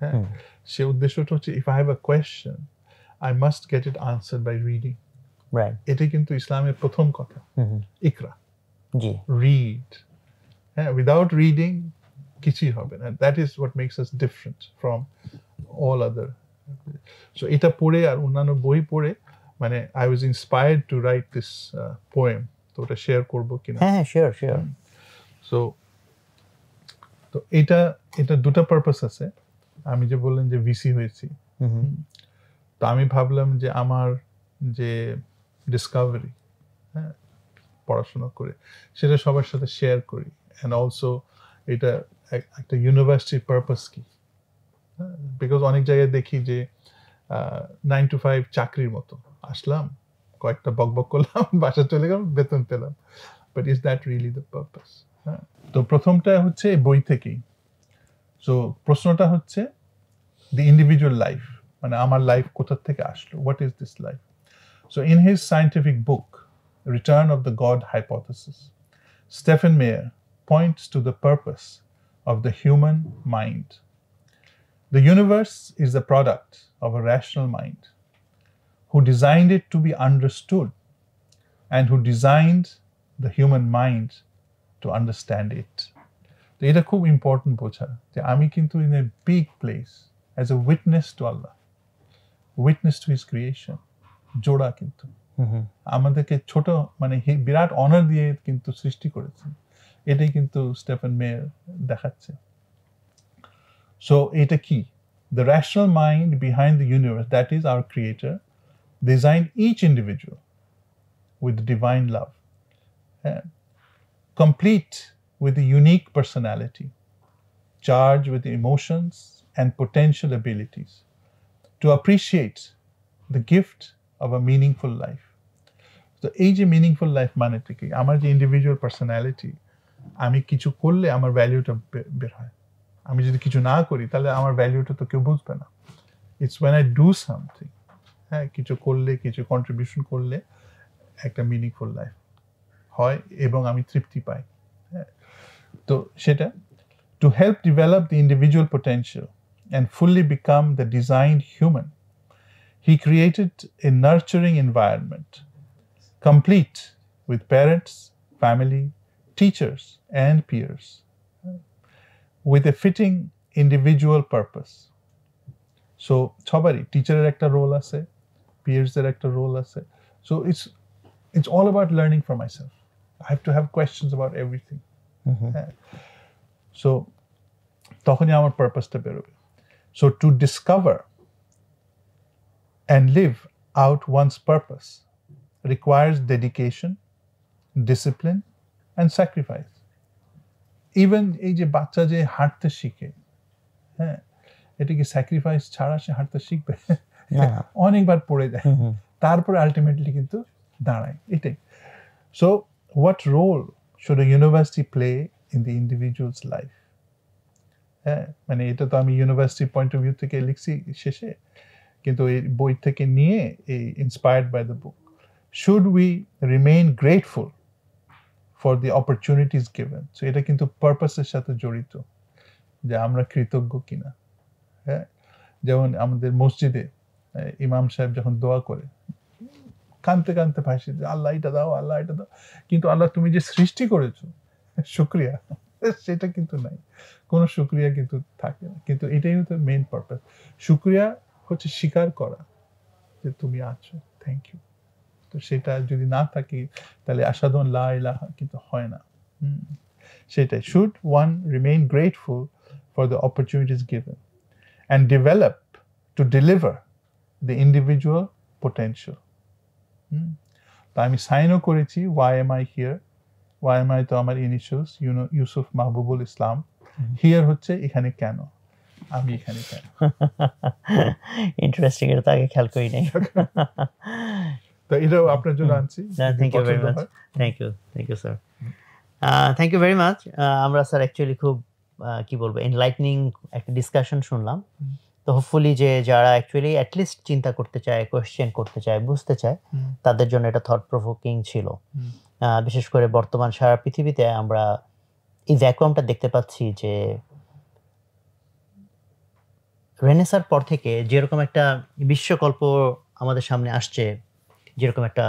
হ্যাঁ সে উদ্দেশ্যটা হচ্ছে if I have a question I must get it answer by reading এটা কিন্তু ইসলামের প্রথম কথা ইকরা রিড হ্যাঁ উইদাউট রিডিং কিছুই হবে না that is what makes us different from all other so এটা পড়ে আর অন্যান্য বই পড়ে মানে I was inspired to write this poem তো ওটা শেয়ার করবো কিনা হ্যাঁ শিওর শিওর সো তো এটা এটা দুটা পারপাস আছে আমি যে বললেন যে ভিসি হয়েছি তো আমি ভাবলাম যে আমার যে ডিসকাভারি হ্যাঁ পড়াশোনা করে সেটা সবার সাথে শেয়ার করি অ্যান্ড অলসো এটা একটা ইউনিভার্সিটির পারপাস কি বিকজ হ্যাঁ, অনেক জায়গায় দেখি যে নাইন টু ফাইভ চাকরির মতো আসলাম কয়েকটা বকবক করলাম বাসা চলে গেলাম বেতন পেলাম but is that really the purpose হ্যাঁ তো প্রথমটা হচ্ছে বই থেকেই সো প্রশ্নটা হচ্ছে দি ইন্ডিভিজুয়াল লাইফ মানে আমার লাইফ কোথার থেকে আসলো what is this life so in his scientific book return of the God Stephen Meyer points to the purpose of the human mind. The universe is the product of a rational mind who designed it to be understood and who designed the human mind to understand it. তো এটা খুব ইম্পর্টেন্ট বোঝা যে আমি কিন্তু in a big place as a witness to Allah witness to his creation জোড়া কিন্তু আমাদেরকে ছোট মানে বিরাট অনার দিয়ে কিন্তু সৃষ্টি করেছেন এটাই কিন্তু স্টেফেন মেয়ের দেখাচ্ছে সো এটা কি the rational mind behind the universe that is our creator design each individual with divine love হ্যাঁ complete with a unique personality, charged with emotions and potential abilities. to appreciate the gift of a meaningful life তো এই যে মিনিংফুল লাইফ মানে থেকে আমার যে ইন্ডিভিজুয়াল পার্সোনালিটি আমি কিছু করলে আমার ভ্যালিউটা বের হয় আমি যদি কিছু না করি তাহলে আমার ভ্যালিউটা তো কেউ বুঝবে না it's when I do something হ্যাঁ কিছু করলে কিছু কন্ট্রিবিউশন করলে একটা মিনিংফুল লাইফ হয় এবং আমি তৃপ্তি পাই হ্যাঁ তো সেটা to help develop the individual potential and fully become the designed human. He created a nurturing environment, complete with parents, family, teachers, and peers, with a fitting individual purpose. So, chobari, teacher director role as ase, peers director role as ase. So, it's, it's all about learning for myself. I have to have questions about everything. Mm -hmm. So, তখনই আমার পারপাসটা বেরোবে so, to discover and live out one's purpose requires dedication, discipline, and sacrifice. Even sacrifice Chara yeah. তারপরে আলটিমেটলি কিন্তু দাঁড়ায় So what role should a university play in the individual's life? হ্যাঁ মানে এটা তো আমি ইউনিভার্সিটি পয়েন্ট অফ ভিউ থেকে লিখছি শেষে কিন্তু এই বই থেকে নিয়ে এই inspired by the book should we remain grateful for the opportunities given so এটা কিন্তু পারপাসের সাথে জড়িত যে আমরা কৃতজ্ঞ কিনা হ্যাঁ যেমন আমাদের মসজিদে ইমাম সাহেব যখন দোয়া করে কানতে কানতে ভাসি আল্লাহ এটা দাও আল্লাহ এটা দাও কিন্তু আল্লাহ তুমি যে সৃষ্টি করেছো শুক্রিয়া সেটা কিন্তু নাই কোনো সুক্রিয়া কিন্তু থাকে না কিন্তু এটাই হচ্ছে মেইন পারপাস সুক্রিয়া হচ্ছে স্বীকার করা যে তুমি আছো থ্যাংক ইউ তো সেটা যদি না থাকে তাহলে আসাদন লা কিন্তু হয় না সেটাই should one remain grateful for the opportunities given and develop to deliver the individual potential তা আমি সাইনও করেছি why am I here why ওয়াইমায় তো আমার ইন ইউসুফ মাহবুবুল ইসলাম হিয়ার হচ্ছে এখানে কেন আমি এখানে কেন ইন্টারেস্টিং এটা তো আগে খেয়াল করি নাই তো এটাও আপনার জন্য আনছি thank you very much thank you thank you sir thank you very much আমরা স্যার অ্যাকচুয়ালি খুব uh, কি বলবো এনলাইটনিং একটা ডিসকাশন শুনলাম তো হোপফুলি যে যারা অ্যাকচুয়ালি অ্যাটলিস্ট চিন্তা করতে চায় কোয়েশ্চেন করতে চায় বুঝতে চায় তাদের জন্য এটা থট প্রভোকিং ছিল বিশেষ করে বর্তমান সারা পৃথিবীতে আমরা এই ভ্যাকুয়ামটা দেখতে পাচ্ছি যে রেনেসার পর থেকে যেরকম একটা বিশ্বকল্প আমাদের সামনে আসছে যেরকম একটা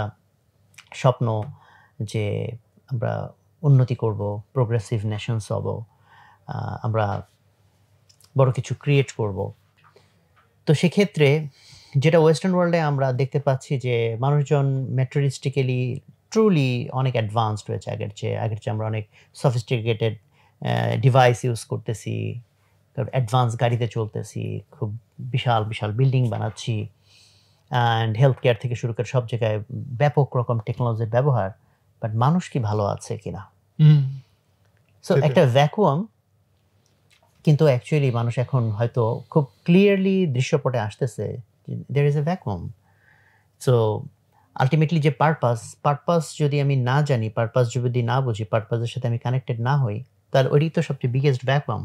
স্বপ্ন যে আমরা উন্নতি করব প্রোগ্রেসিভ নেশনস হব আমরা বড় কিছু ক্রিয়েট করব তো সেক্ষেত্রে যেটা ওয়েস্টার্ন ওয়ার্ল্ডে আমরা দেখতে পাচ্ছি যে মানুষজন ম্যাটেরিয়ালিস্টিক্যালি ট্রুলি অনেক অ্যাডভান্সড হয়েছে আগের চেয়ে আগের চেয়ে আমরা অনেক সফিস্টিকেটেড ডিভাইস ইউজ করতেছি তারপর অ্যাডভান্স গাড়িতে চলতেছি খুব বিশাল বিশাল বিল্ডিং বানাচ্ছি অ্যান্ড হেলথ কেয়ার থেকে শুরু করে সব জায়গায় ব্যাপক রকম টেকনোলজির ব্যবহার বাট মানুষ কি ভালো আছে কিনা সো একটা ভ্যাকুয়াম কিন্তু অ্যাকচুয়ালি মানুষ এখন হয়তো খুব ক্লিয়ারলি দৃশ্যপটে আসতেছে there is a vacuum so ultimately যে পারপাস পারপাস যদি আমি না জানি পারপাস যদি না বুঝি পারপাসের সাথে আমি কানেক্টেড না হই তাহলে ওইটি তো সবচেয়ে বিগেস্ট ভ্যাকুয়াম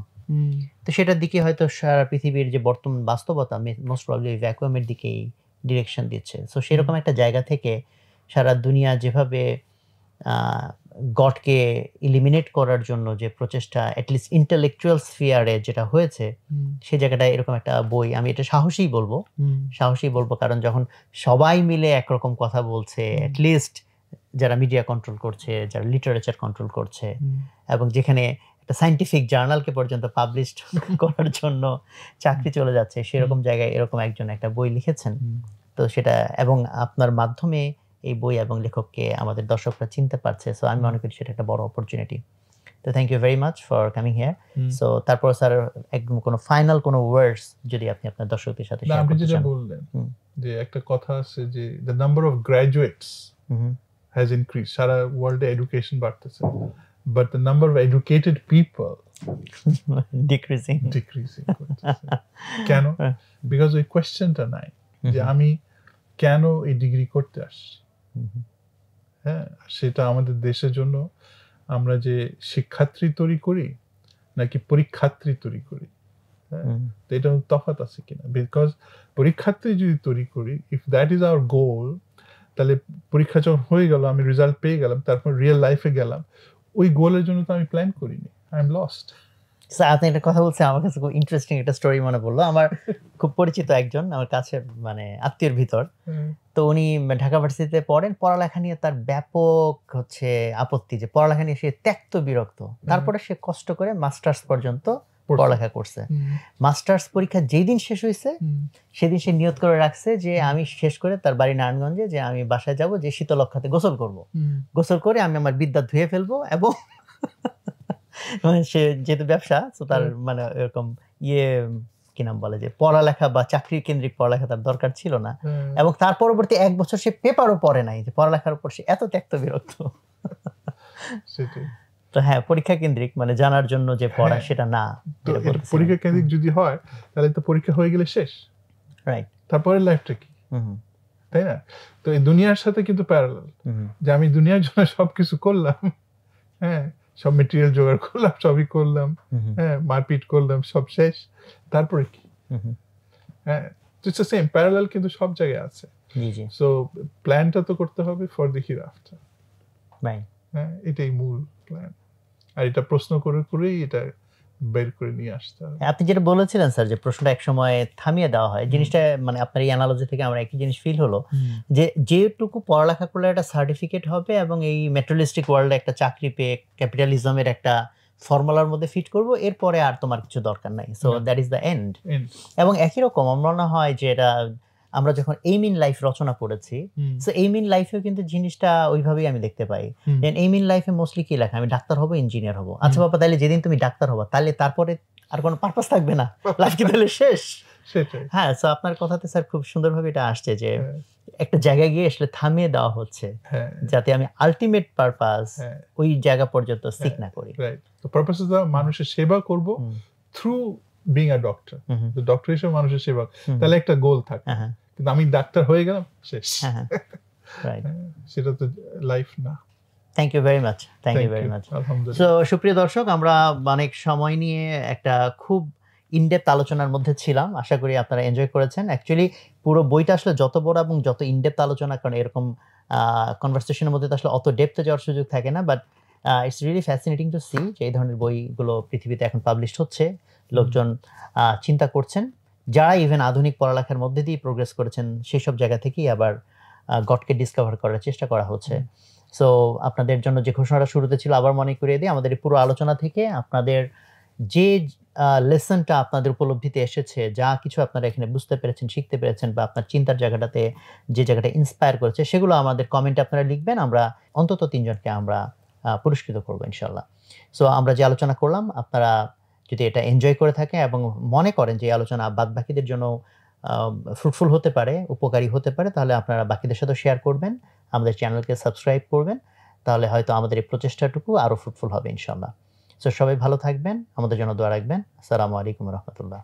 তো সেটার দিকে হয়তো সারা পৃথিবীর যে বর্তমান বাস্তবতা মোস্ট প্রবলি ভ্যাকুয়ামের দিকেই ডিরেকশন দিচ্ছে সো সেরকম একটা জায়গা থেকে সারা দুনিয়া যেভাবে গডকে ইলিমিনেট করার জন্য যে প্রচেষ্টা অ্যাটলিস্ট ইন্টালেকচুয়াল স্ফিয়ারে যেটা হয়েছে সে জায়গাটা এরকম একটা বই আমি এটা সাহসী বলবো সাহসী বলবো কারণ যখন সবাই মিলে একরকম কথা বলছে অ্যাটলিস্ট যারা মিডিয়া কন্ট্রোল করছে যারা লিটারেচার কন্ট্রোল করছে এবং যেখানে একটা সাইন্টিফিক জার্নালকে পর্যন্ত পাবলিশ করার জন্য চাকরি চলে যাচ্ছে সেরকম জায়গায় এরকম একজন একটা বই লিখেছেন তো সেটা এবং আপনার মাধ্যমে এই বই এবং লেখককে আমাদের দর্শকরা চিনতে পারছে সো আমি মনে করি সেটা একটা বড় অপরচুনিটি তো thank you very much for coming here so তারপর স্যার একদম কোনো ফাইনাল কোনো ওয়ার্ডস যদি আপনি আপনার দর্শকদের সাথে বললেন যে একটা কথা আছে যে the number of graduates has increase সারা ওয়ার্ল্ডে এডুকেশন বাড়তেছে but the number of educated people decreasing decreasing কেন বিকজ ওই কোয়েশ্চেনটা নাই যে আমি কেন এই ডিগ্রি করতে আসছি হ্যাঁ সেটা আমাদের দেশের জন্য আমরা যে শিক্ষার্থী তৈরি করি নাকি পরীক্ষার্থী তৈরি করি হ্যাঁ এটা তফাৎ আছে কিনা বিকজ পরীক্ষার্থী যদি তৈরি করি if that is our goal তাহলে পরীক্ষা যখন হয়ে গেল আমি রেজাল্ট পেয়ে গেলাম তারপর রিয়েল লাইফে গেলাম ওই গোলের জন্য তো আমি প্ল্যান করিনি আই এম লস্ট আপনি একটা কথা বলছেন আমার কাছে খুব ইন্টারেস্টিং একটা স্টোরি মনে পড়লো আমার খুব পরিচিত একজন আমার কাছে মানে আত্মীয়র ভিতর তো উনি ঢাকা ভার্সিটিতে পড়েন পড়ালেখা নিয়ে তার ব্যাপক হচ্ছে আপত্তি যে পড়ালেখা নিয়ে সে ত্যক্ত বিরক্ত তারপরে সে কষ্ট করে মাস্টার্স পর্যন্ত পড়ালেখা করছে মাস্টার্স পরীক্ষা যেই দিন শেষ হয়েছে সেদিন সে নিয়ত করে রাখছে যে আমি শেষ করে তার বাড়ি নারায়ণগঞ্জে যে আমি বাসায় যাব যে শীতলক্ষাতে গোসল করব গোসল করে আমি আমার বিদ্যা ধুয়ে ফেলবো এবং মানে সে যেহেতু ব্যবসা তো তার মানে এরকম ইয়ে কি নাম বলে যে পড়ালেখা বা চাকরি কেন্দ্রিক পড়ালেখা তার দরকার ছিল না এবং তার পরবর্তী এক বছর সে পেপারও পড়ে নাই যে পড়ালেখার উপর সে এত ত্যক্ত বিরক্ত তো হ্যাঁ পরীক্ষা কেন্দ্রিক মানে জানার জন্য যে হ্যাঁ। পড়া সেটা না পরীক্ষা কেন্দ্রিক যদি হয় তাহলে তো পরীক্ষা হয়ে গেলে শেষ রাইট তারপরে লাইফটা কি তাই না তো এই দুনিয়ার সাথে কিন্তু প্যারালাল যে আমি দুনিয়ার জন্য সবকিছু করলাম হ্যাঁ সব মেটেরিয়াল জোগাড় করলাম সবই করলাম হ্যাঁ মারপিট করলাম সব শেষ তারপরে কি হ্যাঁ সেম প্যারালাল কিন্তু সব জায়গায় আছে সো প্ল্যানটা তো করতে হবে ফর দি হিয়ার আফটার হ্যাঁ এটাই মূল প্ল্যান আর এটা প্রশ্ন করে করেই এটা বের করে নিয়ে আসতে হবে আপনি যেটা বলেছিলেন স্যার যে প্রশ্নটা এক সময় থামিয়ে দেওয়া হয় জিনিসটা মানে আপনার এই অ্যানালজি থেকে আমার একই জিনিস ফিল হলো যে যেটুকু পড়ালেখা করলে একটা সার্টিফিকেট হবে এবং এই মেট্রোলিস্টিক ওয়ার্ল্ডে একটা চাকরি পেয়ে ক্যাপিটালিজমের একটা ফর্মুলার মধ্যে ফিট করবো এরপরে আর তোমার কিছু দরকার নাই so that is the end এবং একই রকম আমার মনে হয় যে এটা আমরা যখন ইন লাইফ রচনা করেছি সো ইন লাইফেও কিন্তু জিনিসটা ওইভাবেই আমি দেখতে পাই এইম ইন লাইফে মোস্টলি কি লেখা আমি ডাক্তার হবো ইঞ্জিনিয়ার হবো আচ্ছা বাবা তাহলে যেদিন তুমি ডাক্তার হবো তাহলে তারপরে আর কোনো পারপাস থাকবে না লাইফ কি তাহলে শেষ হ্যাঁ সো আপনার কথাতে স্যার খুব সুন্দরভাবে এটা আসছে যে হ্যাঁ। একটা জায়গায় গিয়ে আসলে থামিয়ে দেওয়া হচ্ছে হ্যাঁ। যাতে আমি আলটিমেট পারপাস হ্যাঁ। ওই জায়গা পর্যন্ত সিক না করি তো পারপাস মানুষের সেবা করব through being a doctor doctor হিসেবে মানুষের সেবা mm-hmm. তাহলে একটা গোল থাকে uh-huh. কিন্তু আমি ডাক্তার হয়ে গেলাম শেষ uh-huh. হ্যাঁ, সেটা তো লাইফ না thank you very much thank you very much so সুপ্রিয় দর্শক আমরা অনেক সময় নিয়ে একটা খুব ইনডেপথ আলোচনার মধ্যে ছিলাম আশা করি আপনারা এনজয় করেছেন অ্যাকচুয়ালি পুরো বইটা আসলে যত বড় এবং যত ইনডেপথ আলোচনা কারণ এরকম কনভার্সেশনের মধ্যে আসলে অত ডেপথে যাওয়ার সুযোগ থাকে না but it's really fascinating to see যে এই ধরনের বইগুলো পৃথিবীতে এখন পাবলিশ হচ্ছে লোকজন চিন্তা করছেন যারা ইভেন আধুনিক পড়ালেখার মধ্যে দিয়ে প্রোগ্রেস করেছেন সেসব জায়গা থেকেই আবার গডকে ডিসকভার করার চেষ্টা করা হচ্ছে সো আপনাদের জন্য যে ঘোষণাটা শুরুতে ছিল আবার মনে করিয়ে দিই আমাদের পুরো আলোচনা থেকে আপনাদের যে লেসনটা আপনাদের উপলব্ধিতে এসেছে যা কিছু আপনারা এখানে বুঝতে পেরেছেন শিখতে পেরেছেন বা আপনার চিন্তার জায়গাটাতে যে জায়গাটা ইন্সপায়ার করেছে সেগুলো আমাদের কমেন্টে আপনারা লিখবেন আমরা অন্তত তিনজনকে আমরা পুরস্কৃত করবো ইনশাল্লাহ সো আমরা যে আলোচনা করলাম আপনারা যদি এটা এনজয় করে থাকেন এবং মনে করেন যে আলোচনা বাদ বাকিদের জন্য ফ্রুটফুল হতে পারে উপকারী হতে পারে তাহলে আপনারা বাকিদের সাথে শেয়ার করবেন আমাদের চ্যানেলকে সাবস্ক্রাইব করবেন তাহলে হয়তো আমাদের এই প্রচেষ্টাটুকু আরও ফ্রুটফুল হবে ইনশাল্লাহ সো সবাই ভালো থাকবেন আমাদের জন্য দোয়া রাখবেন আসসালামু আলাইকুম রহমতুল্লাহ